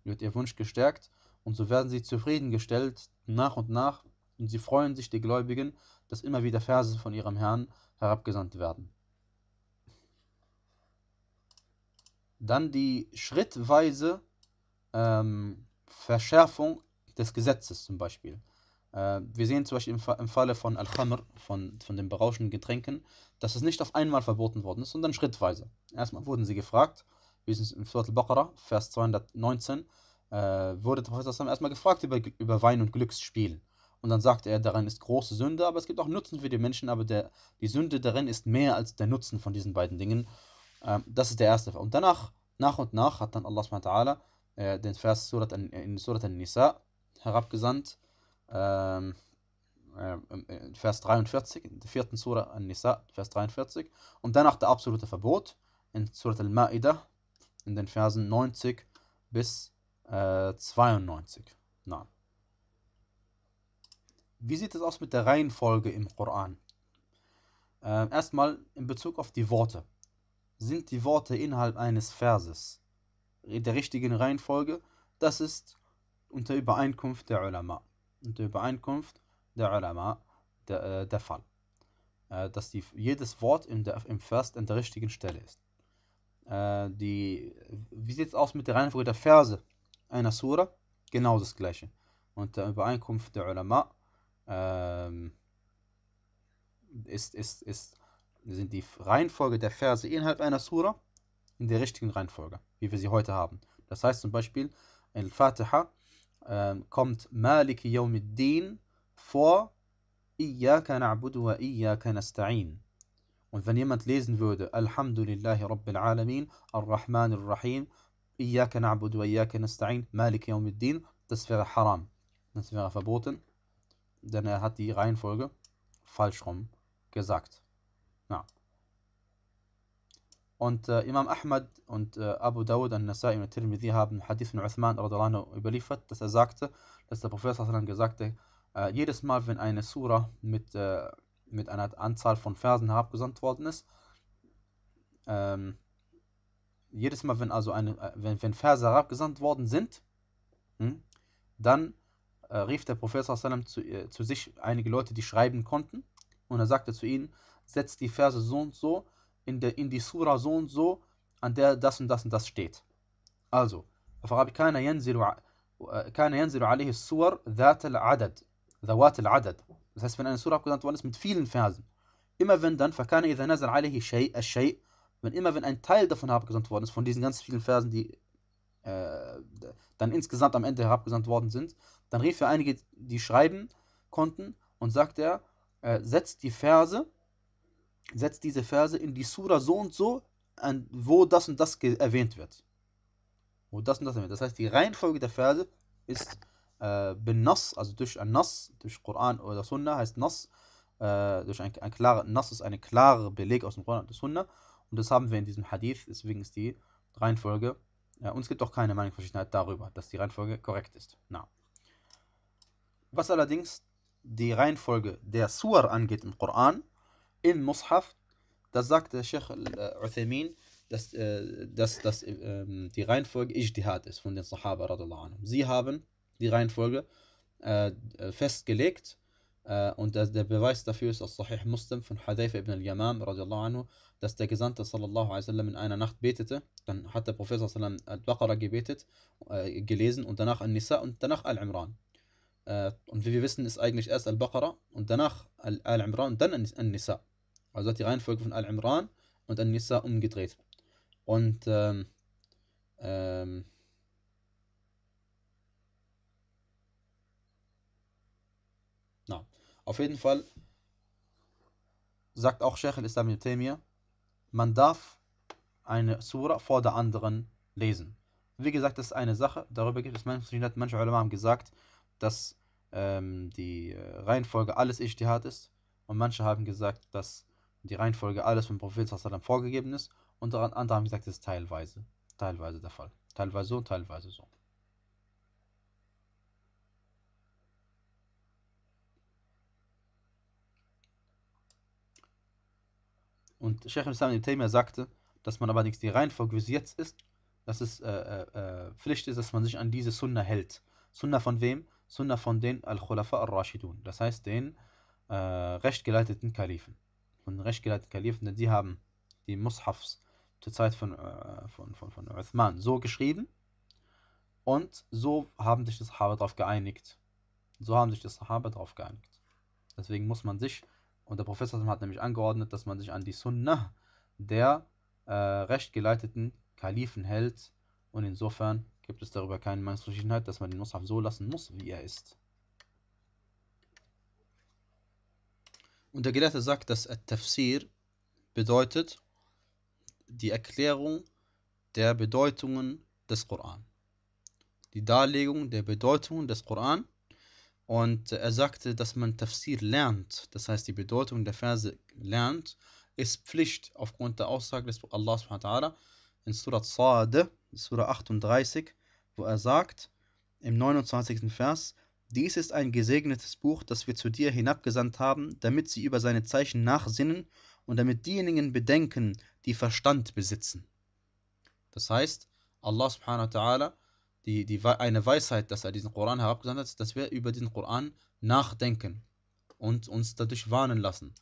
wird ihr Wunsch gestärkt und so werden sie zufriedengestellt nach und nach und sie freuen sich, die Gläubigen, dass immer wieder Verse von ihrem Herrn herabgesandt werden. Dann die schrittweise ähm, Verschärfung des Gesetzes zum Beispiel. Äh, wir sehen zum Beispiel im, im Falle von Al-Khamr, von, von den berauschenden Getränken, dass es nicht auf einmal verboten worden ist, sondern schrittweise. Erstmal wurden sie gefragt, wie es im Surah Al-Baqarah, Vers 219, äh, wurde der Prophet erstmal gefragt über, über Wein und Glücksspiel. Und dann sagte er, darin ist große Sünde, aber es gibt auch Nutzen für die Menschen, aber der, die Sünde darin ist mehr als der Nutzen von diesen beiden Dingen. Ähm, das ist der erste Fall. Und danach, nach und nach, hat dann Allah subhanahu äh, den Vers Surat an, in Surat al nisa herabgesandt, ähm, ähm äh, Vers 43, in der vierten Sura An-Nisa, Vers 43. Und danach der absolute Verbot in Surat Al-Ma'idah, in den Versen 90 bis äh, 92. Na. Wie sieht es aus mit der Reihenfolge im Koran? Äh, erstmal in Bezug auf die Worte. Sind die Worte innerhalb eines Verses in der richtigen Reihenfolge? Das ist unter Übereinkunft der Ulama und der Übereinkunft der Ulama der, äh, der Fall, äh, dass die, jedes Wort in der, im Vers an der richtigen Stelle ist. Äh, die, wie sieht es aus mit der Reihenfolge der Verse einer Sura? Genau das gleiche. Und der Übereinkunft der Ulama ähm, ist, ist, ist, sind die Reihenfolge der Verse innerhalb einer Sura in der richtigen Reihenfolge, wie wir sie heute haben. Das heißt zum Beispiel, in fatiha kommt Maliki Yawmiddin vor Iyaka na'budu wa Iyaka nasta'in. Und wenn jemand lesen würde, Alhamdulillahi Rabbil Alamin, Ar-Rahman Ar-Rahim, Iyaka na'budu wa Iyaka nasta'in, Malik Maliki din das wäre haram. Das wäre verboten, denn er hat die Reihenfolge falsch rum gesagt. Na. Ja. Und äh, Imam Ahmad und äh, Abu Dawud al-Nasai und Tirmidhi haben Hadith von Uthman anhu, überliefert, dass er sagte, dass der Prophet sallam, gesagte, äh, jedes Mal, wenn eine Sura mit, äh, mit einer Anzahl von Versen herabgesandt worden ist, ähm, jedes Mal, wenn also eine, äh, wenn, wenn Verse herabgesandt worden sind, hm, dann äh, rief der Prophet sallam, zu, äh, zu sich einige Leute, die schreiben konnten, und er sagte zu ihnen, setzt die Verse so und so in, der, in die Sura so und so, an der das und das und das steht. Also, auf Arabisch كان Keine كان alayhi عليه السور ذات العدد ذوات العدد das heißt wenn eine Sura abgesandt worden ist mit vielen Versen immer wenn dann فكان إذا نزل عليه شيء الشيء wenn immer wenn ein Teil davon abgesandt worden ist von diesen ganz vielen Versen die äh, dann insgesamt am Ende herabgesandt worden sind dann rief er einige die schreiben konnten und sagte er äh, setzt die Verse setzt diese Verse in die Sura so und so, an, wo das und das erwähnt wird. Wo das und das erwähnt. Das heißt, die Reihenfolge der Verse ist äh, bin Nas, also durch ein Nas, durch Koran oder Sunna heißt Nass, äh, durch ein, ein klarer Nas ist ein klarer Beleg aus dem Koran und der Sunna. Und das haben wir in diesem Hadith, deswegen ist die Reihenfolge. Äh, uns gibt auch keine Meinungsverschiedenheit darüber, dass die Reihenfolge korrekt ist. Na. Was allerdings die Reihenfolge der Sur angeht im Koran, im Mushaf, das sagt der Sheikh Al-Uthaymin, dass, äh, dass, dass äh, die Reihenfolge Ijtihad ist von den Sahaba. Anhum. Sie haben die Reihenfolge äh, äh festgelegt äh, und der, der, Beweis dafür ist aus Sahih Muslim von Hadayfa ibn al-Yamam, dass der Gesandte sallallahu alaihi wasallam in einer Nacht betete. Dann hat der Prophet sallallahu al-Baqarah gebetet, äh, gelesen und danach al nisa und danach Al-Imran. und wie wir wissen, ist eigentlich erst Al-Baqarah und danach Al-Imran, und dann al nisa also hat die Reihenfolge von Al-Imran und An-Nisa umgedreht. Und ähm, ähm, na, auf jeden Fall sagt auch Sheikh al-Islam ibn Taymiyyah, man darf eine Sura vor der anderen lesen. Wie gesagt, das ist eine Sache, darüber gibt es manche, manche Ulema haben gesagt, dass ähm, die äh, Reihenfolge alles Ijtihad ist und manche haben gesagt, dass die Reihenfolge alles vom Prophet sallam vorgegeben ist. Und andere haben gesagt, es ist teilweise, teilweise der Fall. Teilweise so und teilweise so. Und Sheikh Islam im Taymiyyah sagte, dass man aber nichts die Reihenfolge, wie sie jetzt ist, dass es äh, äh, äh, Pflicht ist, dass man sich an diese Sunna hält. Sunna von wem? Sunna von den Al-Khulafa al-Rashidun, das heißt den äh, rechtgeleiteten Kalifen und Rechgelat Kalifen, denn sie haben die Mushafs zur Zeit von, äh, von, von, von Uthman so geschrieben und so haben sich die Sahaba darauf geeinigt. So haben sich die Sahaba darauf geeinigt. Deswegen muss man sich, und der Professor hat nämlich angeordnet, dass man sich an die Sunnah der äh, rechtgeleiteten Kalifen hält und insofern gibt es darüber keine Meinungsverschiedenheit, dass man den Mushaf so lassen muss, wie er ist. Und der Gelehrte sagt, dass Tafsir bedeutet die Erklärung der Bedeutungen des Koran. Die Darlegung der Bedeutungen des Koran. Und er sagte, dass man Tafsir lernt, das heißt die Bedeutung der Verse lernt, ist Pflicht aufgrund der Aussage des Allah subhanahu in Surah Sa'ad, Surah 38, wo er sagt, im 29. Vers, dies ist ein gesegnetes Buch, das wir zu dir hinabgesandt haben, damit sie über seine Zeichen nachsinnen und damit diejenigen bedenken, die Verstand besitzen. Das heißt, Allah subhanahu wa ta'ala, die, die, eine Weisheit, dass er diesen Koran herabgesandt hat, dass wir über diesen Koran nachdenken und uns dadurch warnen lassen.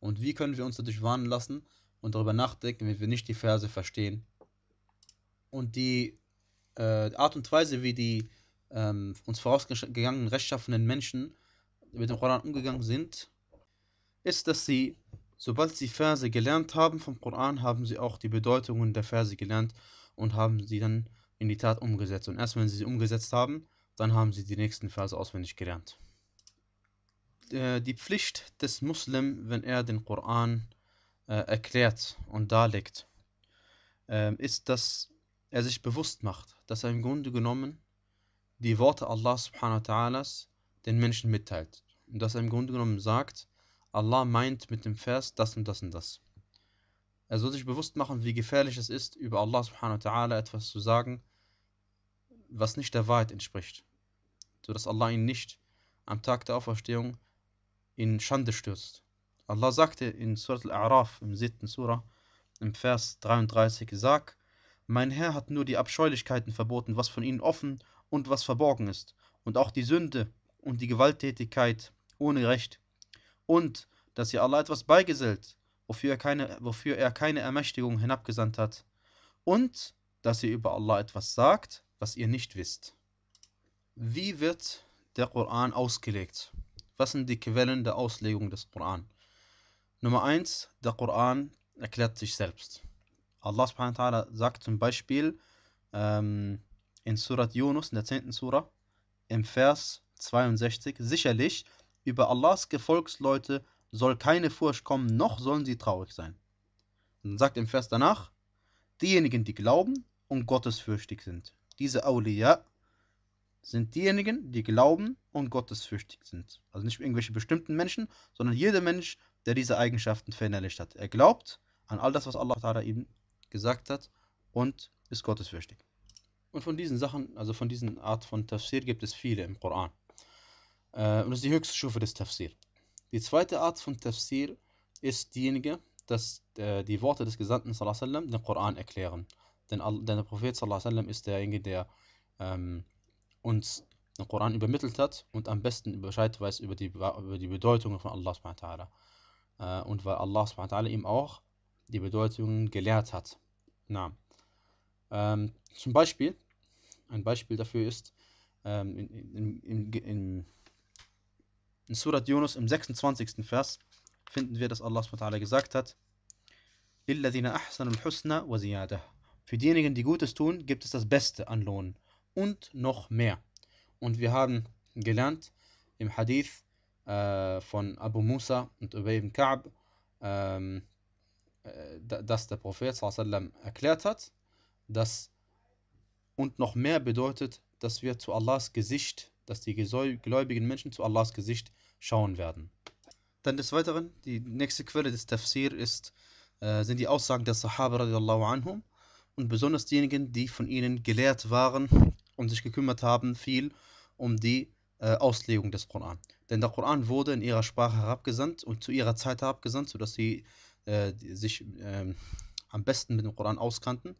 Und wie können wir uns dadurch warnen lassen und darüber nachdenken, wenn wir nicht die Verse verstehen? Und die äh, Art und Weise, wie die ähm, uns vorausgegangenen rechtschaffenen Menschen mit dem Koran umgegangen sind, ist, dass sie, sobald sie Verse gelernt haben vom Koran, haben sie auch die Bedeutungen der Verse gelernt und haben sie dann in die Tat umgesetzt. Und erst wenn sie sie umgesetzt haben, dann haben sie die nächsten Verse auswendig gelernt. Äh, die Pflicht des Muslim, wenn er den Koran äh, erklärt und darlegt, ähm, ist, dass er sich bewusst macht, dass er im Grunde genommen die Worte Allah subhanahu wa den Menschen mitteilt. Und dass er im Grunde genommen sagt, Allah meint mit dem Vers das und das und das. Er soll sich bewusst machen, wie gefährlich es ist, über Allah subhanahu wa etwas zu sagen, was nicht der Wahrheit entspricht. Sodass Allah ihn nicht am Tag der Auferstehung in Schande stürzt. Allah sagte in Surat al-A'raf, im 7. Surah, im Vers 33, Sag, mein Herr hat nur die Abscheulichkeiten verboten, was von ihnen offen und was verborgen ist, und auch die Sünde und die Gewalttätigkeit ohne Recht, und dass ihr Allah etwas beigesellt, wofür er keine, wofür er keine Ermächtigung hinabgesandt hat, und dass ihr über Allah etwas sagt, was ihr nicht wisst. Wie wird der Koran ausgelegt? Was sind die Quellen der Auslegung des Koran? Nummer 1, der Koran erklärt sich selbst. Allah subhanahu wa sagt zum Beispiel, ähm, in Surat Yunus, in der 10. Sura, im Vers 62, sicherlich, über Allahs Gefolgsleute soll keine Furcht kommen, noch sollen sie traurig sein. Und sagt im Vers danach, diejenigen, die glauben und gottesfürchtig sind. Diese Auliya sind diejenigen, die glauben und gottesfürchtig sind. Also nicht irgendwelche bestimmten Menschen, sondern jeder Mensch, der diese Eigenschaften verinnerlicht hat. Er glaubt an all das, was Allah Ta'ala ihm gesagt hat und ist gottesfürchtig. Und von diesen Sachen, also von diesen Art von Tafsir gibt es viele im Koran. Äh, und das ist die höchste Stufe des Tafsir. Die zweite Art von Tafsir ist diejenige, dass äh, die Worte des Gesandten sallam, den Koran erklären. Denn, denn der Prophet sallam, ist derjenige, der ähm, uns den Koran übermittelt hat und am besten Bescheid weiß über die, über die Bedeutungen von Allah Äh, und weil Allah ihm auch die Bedeutungen gelehrt hat. Na. Ähm, zum Beispiel, ein Beispiel dafür ist ähm, in, in, in, in, Surat Yunus im 26. Vers finden wir, dass Allah SWT gesagt hat, Für diejenigen, die Gutes tun, gibt es das Beste an Lohn und noch mehr. Und wir haben gelernt im Hadith äh, von Abu Musa und Ubay ibn Ka'b, ähm, äh, dass der Prophet sallam, erklärt hat, dass und noch mehr bedeutet, dass wir zu Allahs Gesicht, dass die gläubigen Menschen zu Allahs Gesicht schauen werden. Dann des Weiteren, die nächste Quelle des Tafsir ist, äh, sind die Aussagen der Sahaba radiallahu anhum und besonders diejenigen, die von ihnen gelehrt waren und sich gekümmert haben, viel um die äh, Auslegung des Koran. Denn der Koran wurde in ihrer Sprache herabgesandt und zu ihrer Zeit herabgesandt, sodass sie äh, sich ähm, am besten mit dem Koran auskannten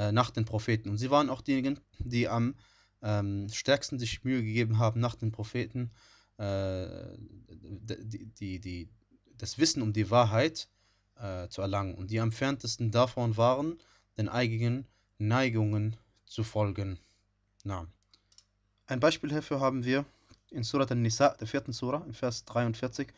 äh, nach den Propheten. Und sie waren auch diejenigen, die am ähm, stärksten sich Mühe gegeben haben, nach den Propheten äh, die, die, die, das Wissen um die Wahrheit äh, zu erlangen und die am ferntesten davon waren, den eigenen Neigungen zu folgen. Na. Ein Beispiel hierfür haben wir in Surat al-Nisa, der vierten Surah, im Vers 43.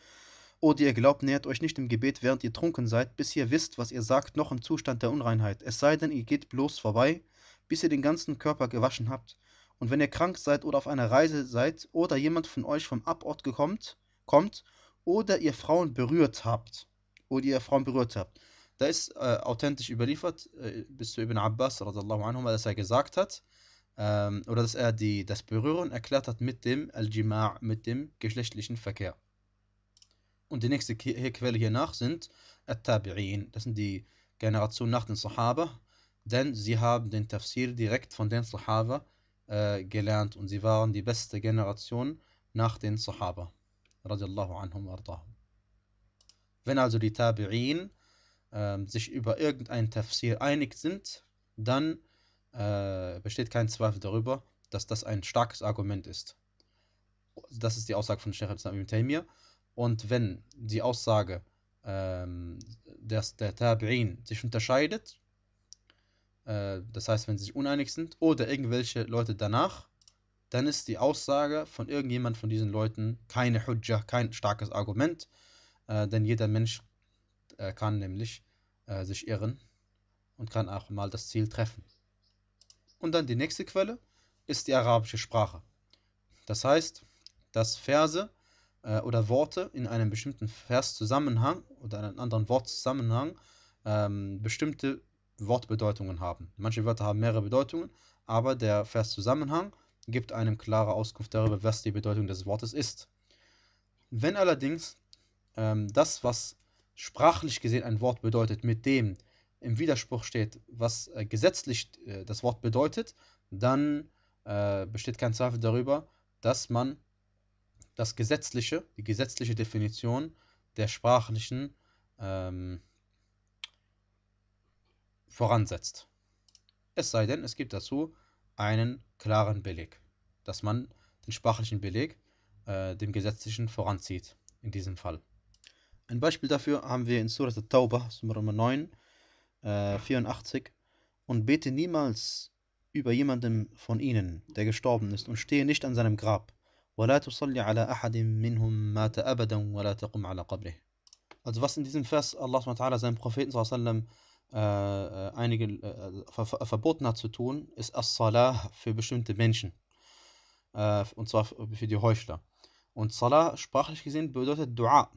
Oder ihr glaubt, nähert euch nicht im Gebet, während ihr trunken seid, bis ihr wisst, was ihr sagt, noch im Zustand der Unreinheit. Es sei denn, ihr geht bloß vorbei, bis ihr den ganzen Körper gewaschen habt. Und wenn ihr krank seid oder auf einer Reise seid, oder jemand von euch vom Abort gekommt, kommt, oder ihr Frauen berührt habt, oder ihr Frauen berührt habt. Da ist äh, authentisch überliefert, äh, bis zu Ibn Abbas, anhu, dass er gesagt hat, ähm, oder dass er die, das Berühren erklärt hat mit dem Al-Jima' mit dem geschlechtlichen Verkehr. Und die nächste Quelle hier nach sind At-Tabi'in. Das sind die Generation nach den Sahaba, denn sie haben den Tafsir direkt von den Sahaba äh, gelernt und sie waren die beste Generation nach den Sahaba. Radiallahu anhum ardahum. Wenn also die Tabi'in äh, sich über irgendein Tafsir einig sind, dann äh, besteht kein Zweifel darüber, dass das ein starkes Argument ist. Das ist die Aussage von Sheikh Islam ibn Taymiyyah. Und wenn die Aussage ähm, dass der Tabi'in sich unterscheidet, äh, das heißt, wenn sie sich uneinig sind, oder irgendwelche Leute danach, dann ist die Aussage von irgendjemand von diesen Leuten keine Hujja, kein starkes Argument, äh, denn jeder Mensch äh, kann nämlich äh, sich irren und kann auch mal das Ziel treffen. Und dann die nächste Quelle ist die arabische Sprache. Das heißt, dass Verse äh, oder Worte in einem bestimmten Verszusammenhang oder einem anderen Wortzusammenhang ähm, bestimmte Wortbedeutungen haben. Manche Wörter haben mehrere Bedeutungen, aber der Verszusammenhang gibt einem klare Auskunft darüber, was die Bedeutung des Wortes ist. Wenn allerdings ähm, das, was sprachlich gesehen ein Wort bedeutet, mit dem im Widerspruch steht, was äh, gesetzlich äh, das Wort bedeutet, dann äh, besteht kein Zweifel darüber, dass man das gesetzliche, die gesetzliche Definition der sprachlichen ähm, voransetzt. Es sei denn, es gibt dazu einen klaren Beleg, dass man den sprachlichen Beleg äh, dem gesetzlichen voranzieht, in diesem Fall. Ein Beispiel dafür haben wir in Surah al-Tawbah, Surah 9, äh, 84. Und bete niemals über jemanden von ihnen, der gestorben ist, und stehe nicht an seinem Grab. ولا تصلي على أحد منهم مات أبدا ولا تقم على قبره. Also was in diesem Vers Allah SWT seinem Propheten sallam, äh, äh, einige äh, äh verboten hat zu tun, ist As-Salah für bestimmte Menschen. Äh, und zwar für die Heuchler. Und Salah sprachlich gesehen bedeutet Dua,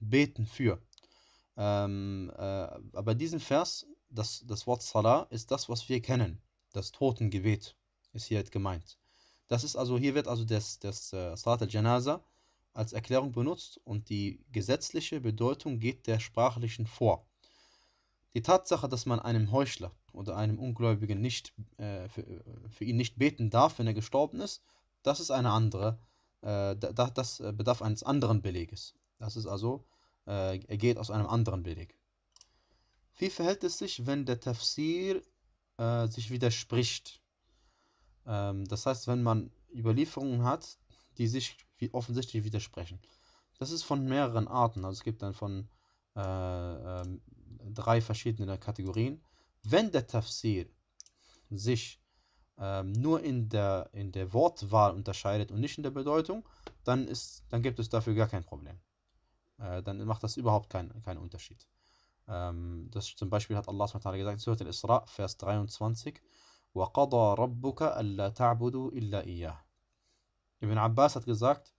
beten für. Ähm, äh, aber diesen Vers, das, das Wort Salah, ist das, was wir kennen. Das Totengebet ist hier halt gemeint. Das ist also, hier wird also das, das äh, Salat al-Janaza als Erklärung benutzt und die gesetzliche Bedeutung geht der sprachlichen vor. Die Tatsache, dass man einem Heuchler oder einem Ungläubigen nicht, äh, für, für, ihn nicht beten darf, wenn er gestorben ist, das ist eine andere, äh, da, das äh, bedarf eines anderen Beleges. Das ist also, äh, er geht aus einem anderen Beleg. Wie verhält es sich, wenn der Tafsir äh, sich widerspricht? Ähm, das heißt, wenn man Überlieferungen hat, die sich wie offensichtlich widersprechen. Das ist von mehreren Arten. Also es gibt dann von äh, äh, drei verschiedenen Kategorien. Wenn der Tafsir sich äh, nur in der, in der Wortwahl unterscheidet und nicht in der Bedeutung, dann, ist, dann gibt es dafür gar kein Problem. Äh, dann macht das überhaupt keinen kein Unterschied. Ähm, das zum Beispiel hat Allah gesagt, Surat al-Isra, Vers 23, وَقَضَى رَبُّكَ أَلَّا تَعْبُدُوا إِلَّا إِيَّهِ Ibn Abbas hat gesagt,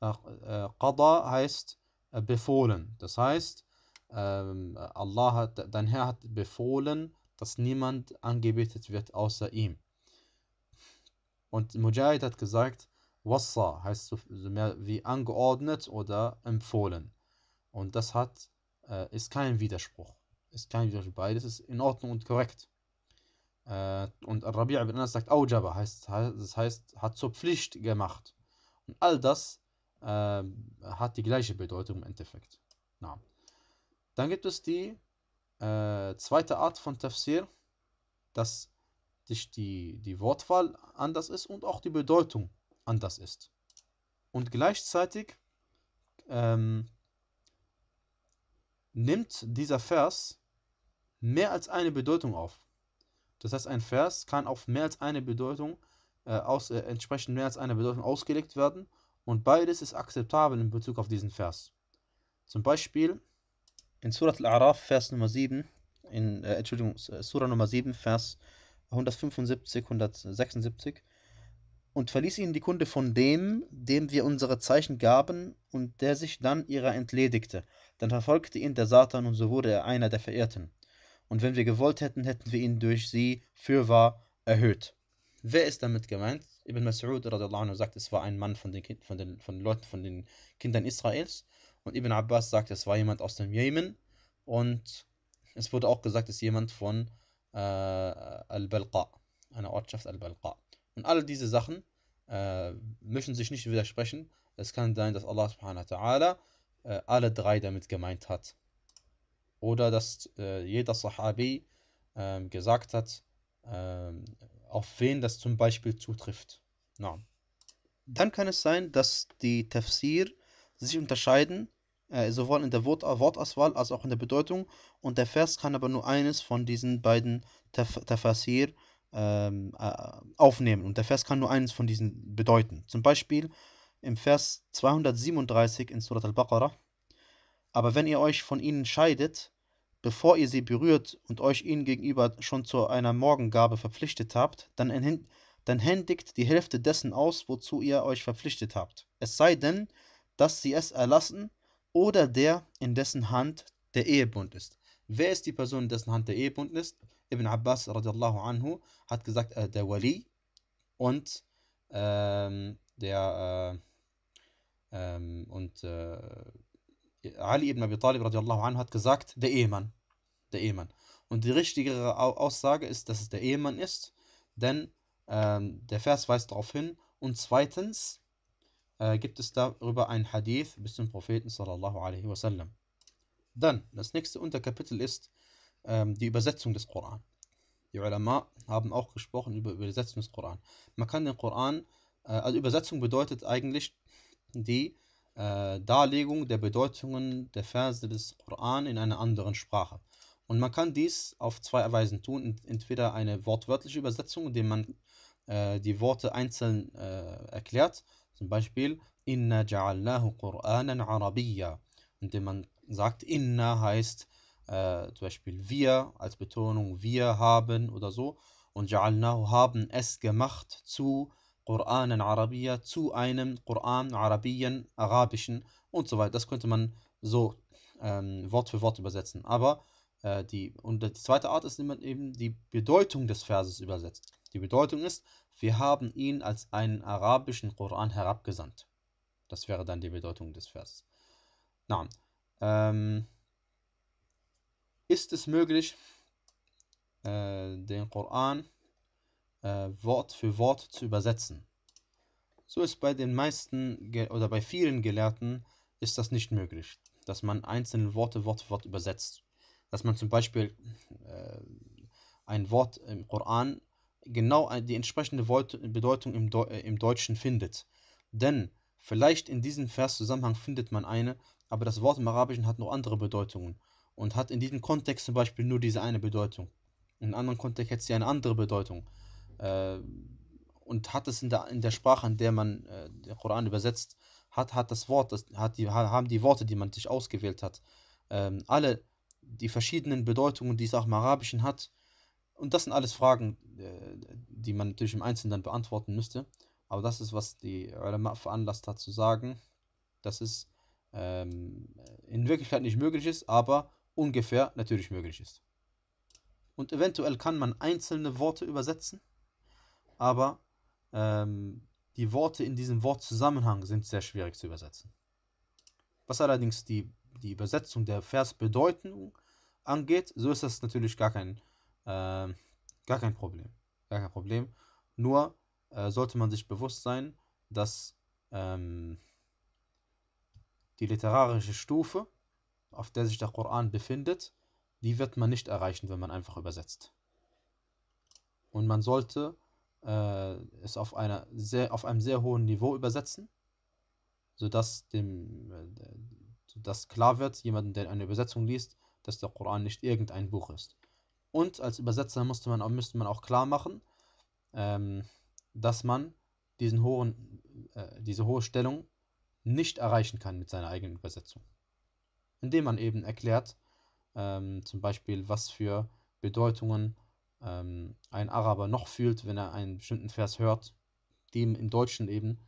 äh, äh, Qada heißt äh, befohlen. Das heißt, ähm, Allah hat, dein Herr hat befohlen, dass niemand angebetet wird außer ihm. Und Mujahid hat gesagt, Wassa heißt so mehr wie angeordnet oder empfohlen. Und das hat, ist kein Widerspruch. Ist kein Widerspruch. Beides ist in Ordnung und korrekt. Äh, und Rabia ibn Anas sagt Aujaba, heißt, das heißt, hat zur Pflicht gemacht. Und all das äh, hat die gleiche Bedeutung im Endeffekt. Na. Dann gibt es die äh, zweite Art von Tafsir, dass die, die Wortwahl anders ist und auch die Bedeutung anders ist. Und gleichzeitig ähm, nimmt dieser Vers mehr als eine Bedeutung auf. Das heißt, ein Vers kann auf mehr als eine Bedeutung, äh, aus, äh, entsprechend mehr als eine Bedeutung ausgelegt werden und beides ist akzeptabel in Bezug auf diesen Vers. Zum Beispiel in Surat al-A'raf, Vers Nummer 7, in, äh, Entschuldigung, äh, Surah Nummer 7, Vers 175, 176. Und verließ ihnen die Kunde von dem, dem wir unsere Zeichen gaben und der sich dann ihrer entledigte. Dann verfolgte ihn der Satan und so wurde er einer der Verehrten und wenn wir gewollt hätten, hätten wir ihn durch sie fürwahr erhöht. Wer ist damit gemeint? Ibn Mas'ud anhu sagt, es war ein Mann von den, kind, von, den, von den Leuten, von den Kindern Israels. Und Ibn Abbas sagt, es war jemand aus dem Jemen. Und es wurde auch gesagt, es ist jemand von äh, Al-Balqa, einer Ortschaft Al-Balqa. Und alle diese Sachen äh, müssen sich nicht widersprechen. Es kann sein, dass Allah subhanahu wa ta'ala äh, alle drei damit gemeint hat oder dass äh, jeder Sahabi äh, gesagt hat, äh, auf wen das zum Beispiel zutrifft. Na. Dann kann es sein, dass die Tafsir sich unterscheiden, äh, sowohl in der Wort Wortauswahl als auch in der Bedeutung. Und der Vers kann aber nur eines von diesen beiden Taf Tafsir ähm, äh, aufnehmen. Und der Vers kann nur eines von diesen bedeuten. Zum Beispiel im Vers 237 in Surat al-Baqarah. Aber wenn ihr euch von ihnen scheidet, bevor ihr sie berührt und euch ihnen gegenüber schon zu einer Morgengabe verpflichtet habt, dann, dann händigt die Hälfte dessen aus, wozu ihr euch verpflichtet habt. Es sei denn, dass sie es erlassen oder der, in dessen Hand der Ehebund ist. Wer ist die Person, in dessen Hand der Ehebund ist? Ibn Abbas radiallahu anhu hat gesagt, äh, der Wali und ähm, der äh, ähm, und äh, Ali ibn Abi Talib radiallahu anhu hat gesagt, der Ehemann. Der Ehemann. Und die richtigere Aussage ist, dass es der Ehemann ist, denn ähm, der Vers weist darauf hin. Und zweitens äh, gibt es darüber ein Hadith bis zum Propheten sallallahu alaihi wasallam. Dann, das nächste Unterkapitel ist ähm, die Übersetzung des Koran. Die Ulama haben auch gesprochen über Übersetzung des Koran. Man kann den Koran, äh, also Übersetzung bedeutet eigentlich die äh, Darlegung der Bedeutungen der Verse des Koran in einer anderen Sprache. Und man kann dies auf zwei Weisen tun. Entweder eine wortwörtliche Übersetzung, indem man äh, die Worte einzeln äh, erklärt. Zum Beispiel Inna ja'allahu Qur'anan Arabiya. Indem man sagt, Inna heißt äh, zum Beispiel wir als Betonung, wir haben oder so. Und ja'allahu haben es gemacht zu Qur'anan Arabia zu einem Qur'an Arabien, Arabischen und so weiter. Das könnte man so ähm, Wort für Wort übersetzen. Aber äh, die, und die zweite Art ist, indem man eben die Bedeutung des Verses übersetzt. Die Bedeutung ist, wir haben ihn als einen arabischen Koran herabgesandt. Das wäre dann die Bedeutung des Verses. Na, ähm, ist es möglich, äh, den Koran äh, Wort für Wort zu übersetzen. So ist bei den meisten oder bei vielen Gelehrten ist das nicht möglich, dass man einzelne Worte Wort für Wort übersetzt. Dass man zum Beispiel äh, ein Wort im Koran genau die entsprechende Bedeutung im, Deu im Deutschen findet. Denn vielleicht in diesem Verszusammenhang findet man eine, aber das Wort im Arabischen hat noch andere Bedeutungen und hat in diesem Kontext zum Beispiel nur diese eine Bedeutung. In einem anderen Kontext hätte sie eine andere Bedeutung äh, und hat es in der, in der Sprache, in der man äh, den Koran übersetzt hat, hat das Wort, das, hat die, haben die Worte, die man sich ausgewählt hat, ähm, alle die verschiedenen Bedeutungen, die es auch im Arabischen hat. Und das sind alles Fragen, äh, die man natürlich im Einzelnen dann beantworten müsste. Aber das ist, was die Ulama veranlasst hat zu sagen, dass es ähm, in Wirklichkeit nicht möglich ist, aber ungefähr natürlich möglich ist. Und eventuell kann man einzelne Worte übersetzen aber ähm, die Worte in diesem Wortzusammenhang sind sehr schwierig zu übersetzen. Was allerdings die, die Übersetzung der Versbedeutung angeht, so ist das natürlich gar kein, äh, gar kein Problem. Gar kein Problem. Nur äh, sollte man sich bewusst sein, dass ähm, die literarische Stufe, auf der sich der Koran befindet, die wird man nicht erreichen, wenn man einfach übersetzt. Und man sollte äh, es auf, einer sehr, auf einem sehr hohen Niveau übersetzen, sodass dem, äh, sodass klar wird, jemanden, der eine Übersetzung liest, dass der Koran nicht irgendein Buch ist. Und als Übersetzer musste man, müsste man auch klar machen, ähm, dass man diesen hohen, äh, diese hohe Stellung nicht erreichen kann mit seiner eigenen Übersetzung. Indem man eben erklärt, ähm, zum Beispiel, was für Bedeutungen ähm, ein Araber noch fühlt, wenn er einen bestimmten Vers hört, dem im Deutschen eben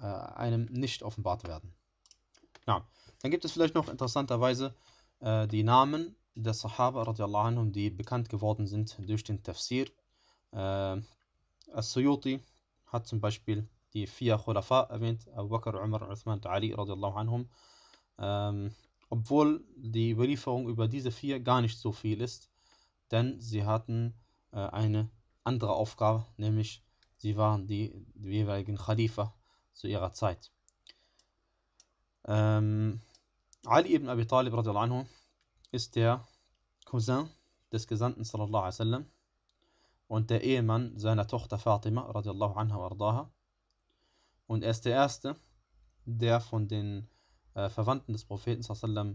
äh, einem nicht offenbart werden. Ja. Dann gibt es vielleicht noch interessanterweise äh, die Namen der Sahaba radiallahu anhum, die bekannt geworden sind durch den Tafsir. Äh, As-Suyuti hat zum Beispiel die vier Khulafa erwähnt, Abu Bakr, Umar, Uthman und Ali radiallahu anhum. Ähm, obwohl die Überlieferung über diese vier gar nicht so viel ist, denn sie hatten äh, eine andere Aufgabe, nämlich sie waren die, die jeweiligen Khalifa zu ihrer Zeit. Ähm, Ali ibn Abi Talib anhu, ist der Cousin des Gesandten sallallahu alaihi wasallam und der Ehemann seiner Tochter Fatima radiallahu anha wardaha. Und er ist der Erste, der von den äh, Verwandten des Propheten sallallahu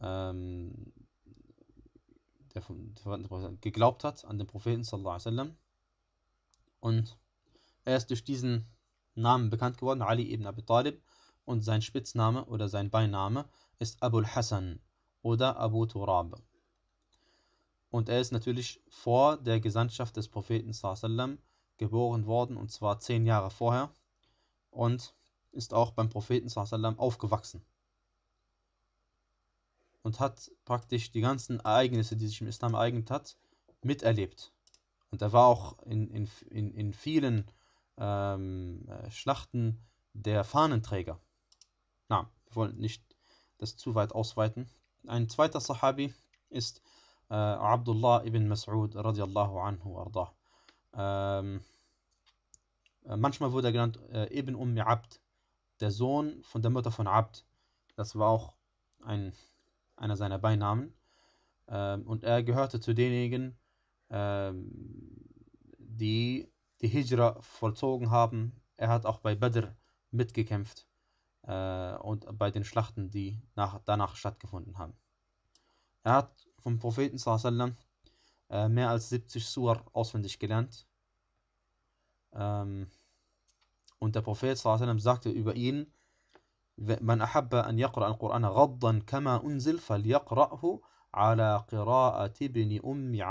ähm, der vom Propheten geglaubt hat an den Propheten sallallahu alaihi wasallam. Und er ist durch diesen Namen bekannt geworden, Ali ibn Abi Talib, und sein Spitzname oder sein Beiname ist Abul Hassan oder Abu Turab. Und er ist natürlich vor der Gesandtschaft des Propheten sallam, geboren worden, und zwar zehn Jahre vorher, und ist auch beim Propheten sallam, aufgewachsen und hat praktisch die ganzen Ereignisse, die sich im Islam ereignet hat, miterlebt. Und er war auch in, in, in, in vielen ähm, äh, Schlachten der Fahnenträger. Na, wir wollen nicht das zu weit ausweiten. Ein zweiter Sahabi ist äh, Abdullah ibn Mas'ud radiallahu anhu arda. Ähm, äh, manchmal wurde er genannt äh, Ibn Ummi Abd, der Sohn von der Mutter von Abd. Das war auch ein einer seiner Beinamen. Ähm, und er gehörte zu denjenigen, ähm, die die Hijra vollzogen haben. Er hat auch bei Badr mitgekämpft äh, und bei den Schlachten, die nach, danach stattgefunden haben. Er hat vom Propheten sallam, äh, mehr als 70 Sur auswendig gelernt. Ähm, und der Prophet sallam, sagte über ihn, man ahabba an yaqra al-Qur'ana ghaddan kama unzil falyaqra'hu ala qira'at ibn ummi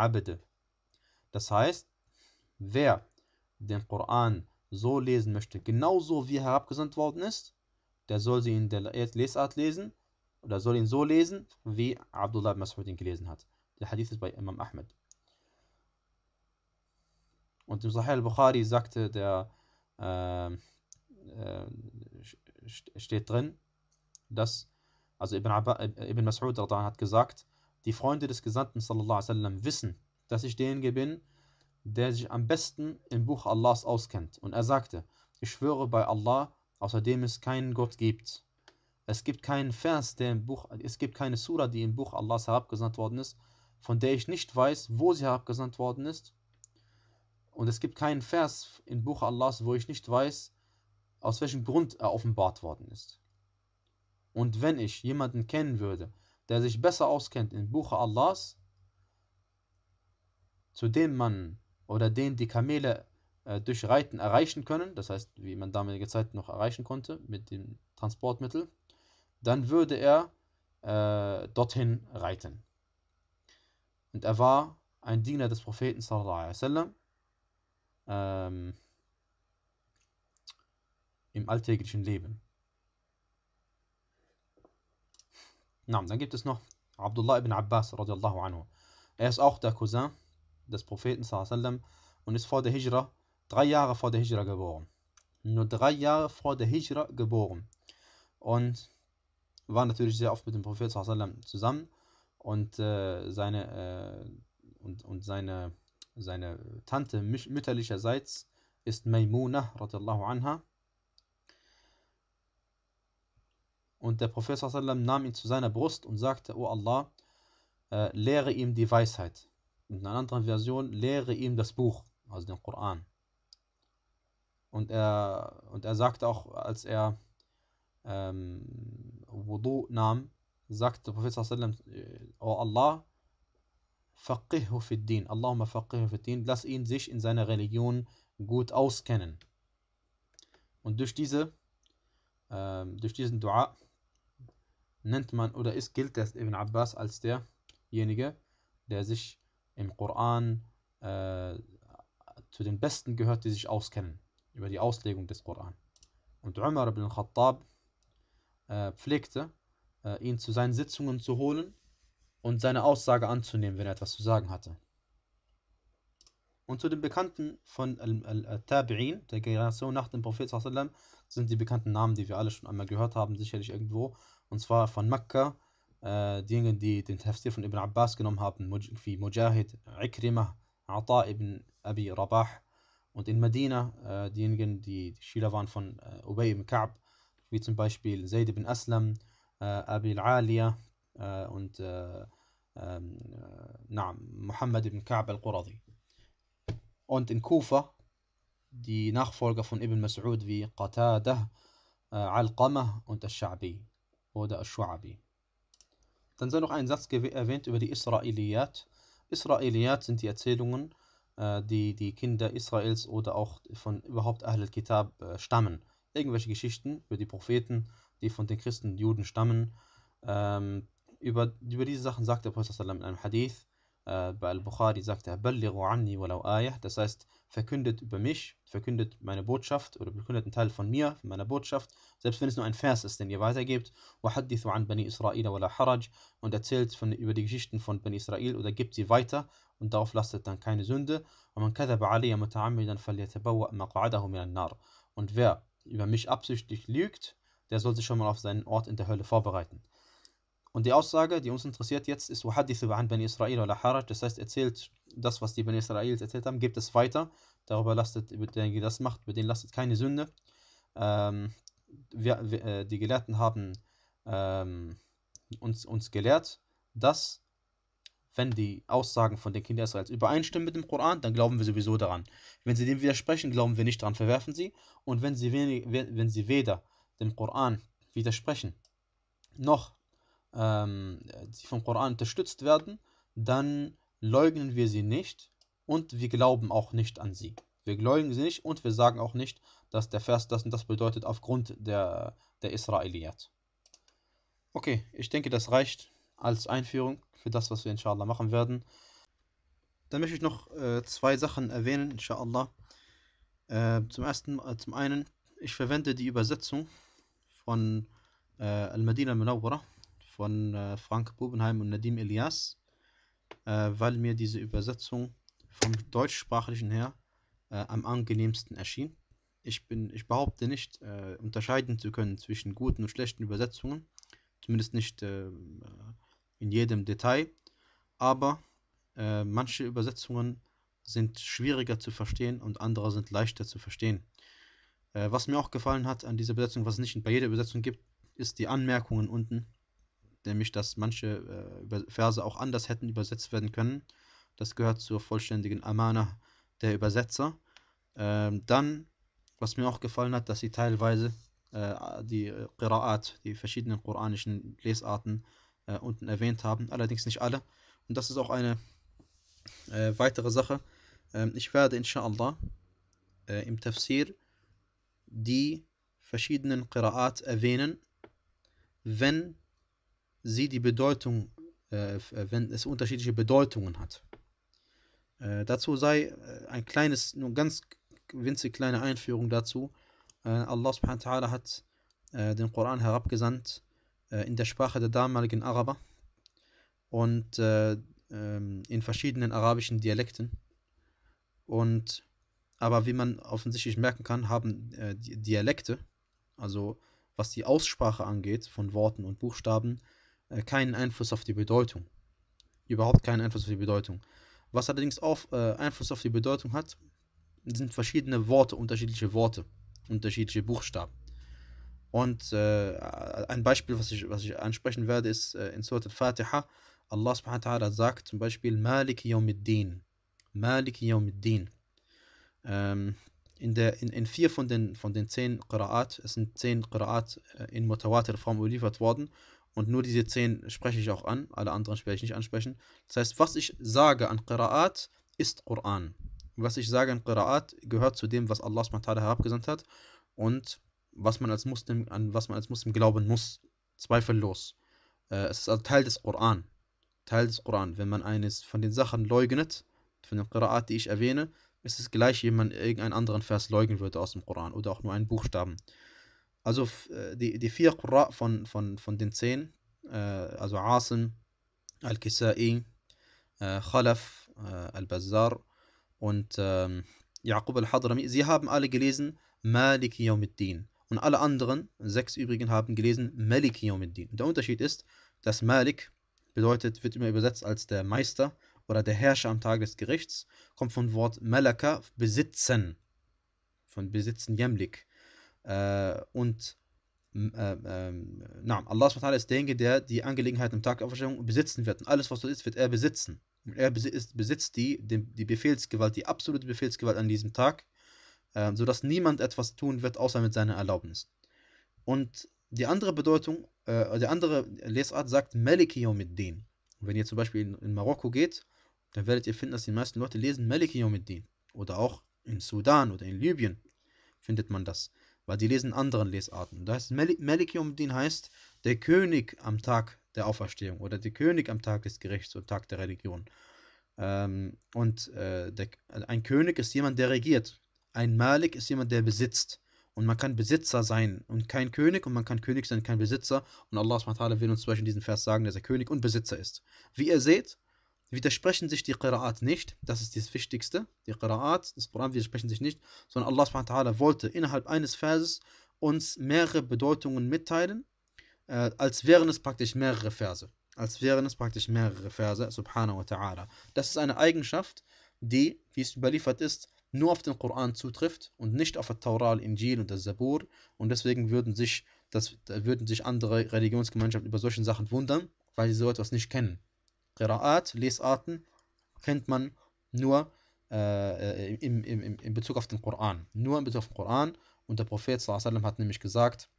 Das heißt, wer den Koran so lesen möchte, genauso wie er abgesandt worden ist, der soll sie in der Lesart lesen oder soll ihn so lesen, wie Abdullah ibn Mas'ud ihn gelesen hat. Der Hadith ist bei Imam Ahmed. Und im Sahih al-Bukhari sagte der äh, äh, steht drin, dass, also Ibn, äh, Ibn Mas'ud hat gesagt, die Freunde des Gesandten sallallahu wissen, dass ich derjenige bin, der sich am besten im Buch Allahs auskennt. Und er sagte, ich schwöre bei Allah, außer dem es keinen Gott gibt. Es gibt keinen Vers, der im Buch, es gibt keine Sura, die im Buch Allahs herabgesandt worden ist, von der ich nicht weiß, wo sie herabgesandt worden ist. Und es gibt keinen Vers im Buch Allahs, wo ich nicht weiß, aus welchem Grund er offenbart worden ist. Und wenn ich jemanden kennen würde, der sich besser auskennt im Buche Allahs, zu dem man oder den die Kamele äh, durch Reiten erreichen können, das heißt, wie man damalige Zeit noch erreichen konnte mit dem Transportmittel, dann würde er äh, dorthin reiten. Und er war ein Diener des Propheten sallallahu alaihi wasallam. Ähm, im alltäglichen Leben. Na, dann gibt es noch Abdullah ibn Abbas radiallahu anhu. Er ist auch der Cousin des Propheten sallam, und ist vor der Hijra, drei Jahre vor der Hijra geboren. Nur drei Jahre vor der Hijra geboren. Und war natürlich sehr oft mit dem Propheten sallam, zusammen und äh, seine, äh, und, und seine, seine Tante mütterlicherseits ist Maimuna radiallahu anha Und der Prophet sallam, nahm ihn zu seiner Brust und sagte, O Allah, äh, lehre ihm die Weisheit. Und in einer anderen Version, lehre ihm das Buch, also den Koran. Und er, und er sagte auch, als er ähm, Wudu nahm, sagte der Prophet sallam, äh, O Allah, faqihu fid din, Allahumma faqihhu fid din, lass ihn sich in seiner Religion gut auskennen. Und durch diese, ähm, durch diesen Dua nennt man oder ist, gilt der Ibn Abbas als derjenige, der sich im Koran äh, zu den Besten gehört, die sich auskennen über die Auslegung des Koran. Und Umar ibn Khattab äh, pflegte, äh, ihn zu seinen Sitzungen zu holen und seine Aussage anzunehmen, wenn er etwas zu sagen hatte. Und zu den Bekannten von Al-Tabi'in, äh, der Generation nach dem Prophet, sind die bekannten Namen, die wir alle schon einmal gehört haben, sicherlich irgendwo und zwar von Makkah, äh, diejenigen, die den Tafsir von Ibn Abbas genommen haben, wie Mujahid, Ikrimah, Ata ibn Abi Rabah und in Medina, äh, diejenigen, die, die Schüler waren von äh, Ubay ibn Ka'b, wie zum Beispiel Zayd ibn Aslam, äh, Abi al-Aliya äh, und äh, ähm, äh, Muhammad ibn Ka'b al-Quradi. Und in Kufa, die Nachfolger von Ibn Mas'ud wie Qatadah, äh, Al-Qamah und Al-Sha'bi oder Al-Shu'abi. Dann sei noch ein Satz erwähnt über die Israeliat. Israeliat sind die Erzählungen, äh, die die Kinder Israels oder auch von überhaupt Ahl al-Kitab äh, stammen. Irgendwelche Geschichten über die Propheten, die von den Christen und Juden stammen. Ähm, über, über diese Sachen sagt der Prophet in einem Hadith, bei äh, Al-Bukhari sagt er, anni walau ayah, das heißt, verkündet über mich, verkündet meine Botschaft oder verkündet einen Teil von mir, von meiner Botschaft, selbst wenn es nur ein Vers ist, den ihr weitergebt, وحدثوا عن بني إسرائيل ولا und erzählt von, über die Geschichten von Bani Israel oder gibt sie weiter und darauf lastet dann keine Sünde. ومن كذب علي Und wer über mich absichtlich lügt, der soll sich schon mal auf seinen Ort in der Hölle vorbereiten. Und die Aussage, die uns interessiert jetzt, ist وَحَدِّثُ عَنْ بَنِي إِسْرَائِيلَ وَلَا حَرَجْ Das heißt, erzählt das, was die Bani Israel erzählt haben, gibt es weiter. Darüber lastet, der das macht, über den lastet keine Sünde. Ähm, wir, wir, äh, die Gelehrten haben ähm, uns, uns gelehrt, dass wenn die Aussagen von den Kindern Israels übereinstimmen mit dem Koran, dann glauben wir sowieso daran. Wenn sie dem widersprechen, glauben wir nicht daran, verwerfen sie. Und wenn sie, wenig, wenn sie weder dem Koran widersprechen, noch ähm, die vom Koran unterstützt werden, dann leugnen wir sie nicht und wir glauben auch nicht an sie. Wir leugnen sie nicht und wir sagen auch nicht, dass der Vers das und das bedeutet aufgrund der, der Israeliat. Okay, ich denke, das reicht als Einführung für das, was wir inshallah machen werden. Dann möchte ich noch äh, zwei Sachen erwähnen, inshallah. Äh, zum, ersten, äh, zum einen, ich verwende die Übersetzung von äh, Al-Madina Munawwara von äh, Frank Bubenheim und Nadim Elias, äh, weil mir diese Übersetzung vom deutschsprachlichen her äh, am angenehmsten erschien. Ich, bin, ich behaupte nicht, äh, unterscheiden zu können zwischen guten und schlechten Übersetzungen, zumindest nicht ähm, in jedem Detail, aber äh, manche Übersetzungen sind schwieriger zu verstehen und andere sind leichter zu verstehen. Äh, was mir auch gefallen hat an dieser Übersetzung, was es nicht bei jeder Übersetzung gibt, ist die Anmerkungen unten nämlich dass manche äh, Verse auch anders hätten übersetzt werden können. Das gehört zur vollständigen Amana der Übersetzer. Ähm, dann, was mir auch gefallen hat, dass sie teilweise äh, die Qiraat, die verschiedenen koranischen Lesarten äh, unten erwähnt haben, allerdings nicht alle. Und das ist auch eine äh, weitere Sache. Ähm, ich werde inshallah äh, im Tafsir die verschiedenen Qiraat erwähnen, wenn sie die Bedeutung, äh, äh, wenn es unterschiedliche Bedeutungen hat. Äh, dazu sei äh, ein kleines, nur ganz winzig kleine Einführung dazu. Äh, Allah subhanahu wa ta'ala hat äh, den Koran herabgesandt in der Sprache der damaligen Araber und ähm, in verschiedenen arabischen Dialekten. Und aber wie man offensichtlich merken kann, haben Dialekte, also was die Aussprache angeht von Worten und Buchstaben, äh, keinen Einfluss auf die Bedeutung. Überhaupt keinen Einfluss auf die Bedeutung. Was allerdings auch äh, Einfluss auf die Bedeutung hat, sind verschiedene Worte, unterschiedliche Worte, unterschiedliche Buchstaben. Und äh, ein Beispiel, was ich, was ich ansprechen werde, ist äh, in Surat al-Fatiha, Allah subhanahu wa ta'ala sagt zum Beispiel Malik Yawmiddin. Malik Yawmiddin. Ähm, in, der, in, in vier von den, von den zehn Qira'at, es sind zehn Qira'at äh, in Mutawatir Form überliefert worden und nur diese 10 spreche ich auch an, alle anderen werde ich nicht ansprechen. Das heißt, was ich sage an Qira'at ist Koran. Was ich sage an Qira'at gehört zu dem, was Allah SWT herabgesandt hat und was man als Muslim, an was man als Muslim glauben muss, zweifellos. Äh, es ist also Teil des Koran. Teil des Koran. Wenn man eines von den Sachen leugnet, von den Qira'at, die ich erwähne, ist es gleich, wie man irgendeinen anderen Vers leugnen würde aus dem Koran oder auch nur einen Buchstaben. Also äh, die, die vier Qurra von, von, von den zehn, äh, also Asim, Al-Kisai, äh, Khalaf, al bazar und ähm, Yaqub al-Hadrami, sie haben alle gelesen Malik Yawmiddin. Und alle anderen, sechs übrigen, haben gelesen Malik Yawmiddin. Und der Unterschied ist, dass Malik bedeutet, wird immer übersetzt als der Meister oder der Herrscher am Tag des Gerichts, kommt vom Wort Malaka, besitzen. Von besitzen Yamlik. Äh, und äh, ähm, na, Allah SWT ist derjenige, der die Angelegenheiten im Tag der Auferstehung besitzen wird. Und alles, was dort ist, wird er besitzen. Und er besitzt die, die Befehlsgewalt, die absolute Befehlsgewalt an diesem Tag, äh, sodass niemand etwas tun wird, außer mit seiner Erlaubnis. Und die andere Bedeutung, äh, die andere Lesart sagt Maliki Yawmiddin. Wenn ihr zum Beispiel in, in, Marokko geht, dann werdet ihr finden, dass die meisten Leute lesen Maliki Yawmiddin. Oder auch in Sudan oder in Libyen findet man das. Weil die lesen anderen Lesarten. Das heißt, Melik, Melikium Din heißt der König am Tag der Auferstehung oder der König am Tag des Gerichts oder Tag der Religion. Ähm, und äh, der, also ein König ist jemand, der regiert. Ein Malik ist jemand, der besitzt. Und man kann Besitzer sein und kein König und man kann König sein, und kein Besitzer. Und Allah SWT will uns zum Beispiel in diesem Vers sagen, dass er König und Besitzer ist. Wie ihr seht, widersprechen sich die Qira'at nicht, das ist das Wichtigste, die Qira'at das Koran widersprechen sich nicht, sondern Allah subhanahu wollte innerhalb eines Verses uns mehrere Bedeutungen mitteilen, äh, als wären es praktisch mehrere Verse. Als wären es praktisch mehrere Verse, subhanahu wa ta'ala. Das ist eine Eigenschaft, die, wie es überliefert ist, nur auf den Koran zutrifft und nicht auf das Taural, Injil und das Zabur. Und deswegen würden sich, das, würden sich andere Religionsgemeinschaften über solche Sachen wundern, weil sie so etwas nicht kennen. Qiraat, Lesarten kennt man nur äh, äh im, im, im, in Bezug auf den Koran. Nur in Bezug auf den Koran. Und der Prophet sallam, hat nämlich gesagt,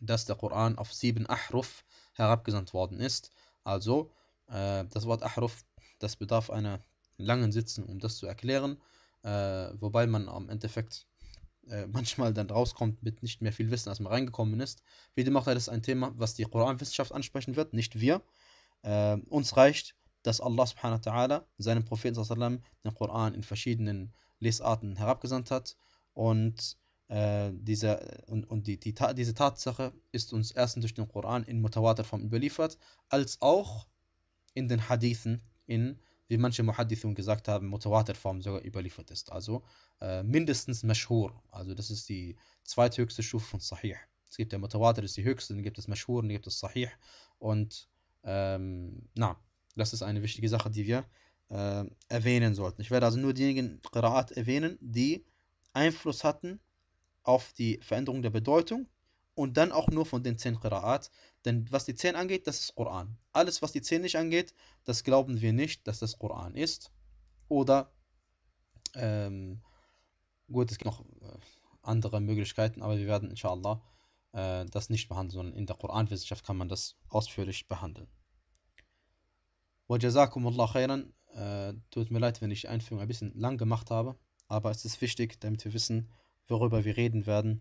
dass der Koran auf sieben Ahruf herabgesandt worden ist. Also, äh, das Wort Ahruf, das bedarf einer langen Sitzung, um das zu erklären. Äh, wobei man am Endeffekt äh, manchmal dann rauskommt mit nicht mehr viel Wissen, als man reingekommen ist. Wie dem auch sei das ein Thema, was die Koranwissenschaft ansprechen wird, nicht wir. Äh, uns reicht, dass Allah subhanahu ta'ala seinem Propheten sallam, den Koran in verschiedenen Lesarten herabgesandt hat und äh, diese, und, und die, die, diese Tatsache ist uns erstens durch den Koran in Mutawatir Form überliefert, als auch in den Hadithen, in, wie manche Muhaddithun gesagt haben, Mutawatir Form sogar überliefert ist. Also äh, mindestens Mashhur, also das ist die zweithöchste Stufe von Sahih. Es gibt der Mutawatir, das ist die höchste, dann gibt es Mashhur, dann gibt es Sahih und ähm, na, das ist eine wichtige Sache, die wir äh, erwähnen sollten. Ich werde also nur diejenigen Qiraat erwähnen, die Einfluss hatten auf die Veränderung der Bedeutung und dann auch nur von den 10 Qiraat. Denn was die 10 angeht, das ist Koran. Alles, was die 10 nicht angeht, das glauben wir nicht, dass das Koran ist. Oder, ähm, gut, es gibt noch äh, andere Möglichkeiten, aber wir werden inshallah äh, das nicht behandeln, sondern in der Koranwissenschaft kann man das ausführlich behandeln. Wajazakumullah khairan. Äh, tut mir leid, wenn ich die Einführung ein bisschen lang gemacht habe, aber es ist wichtig, damit wir wissen, worüber wir reden werden.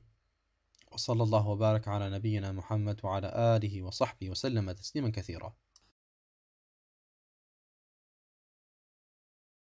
Wa sallallahu وصلى الله وبارك على نبينا محمد wa آله wa sallam تسليما كثيرا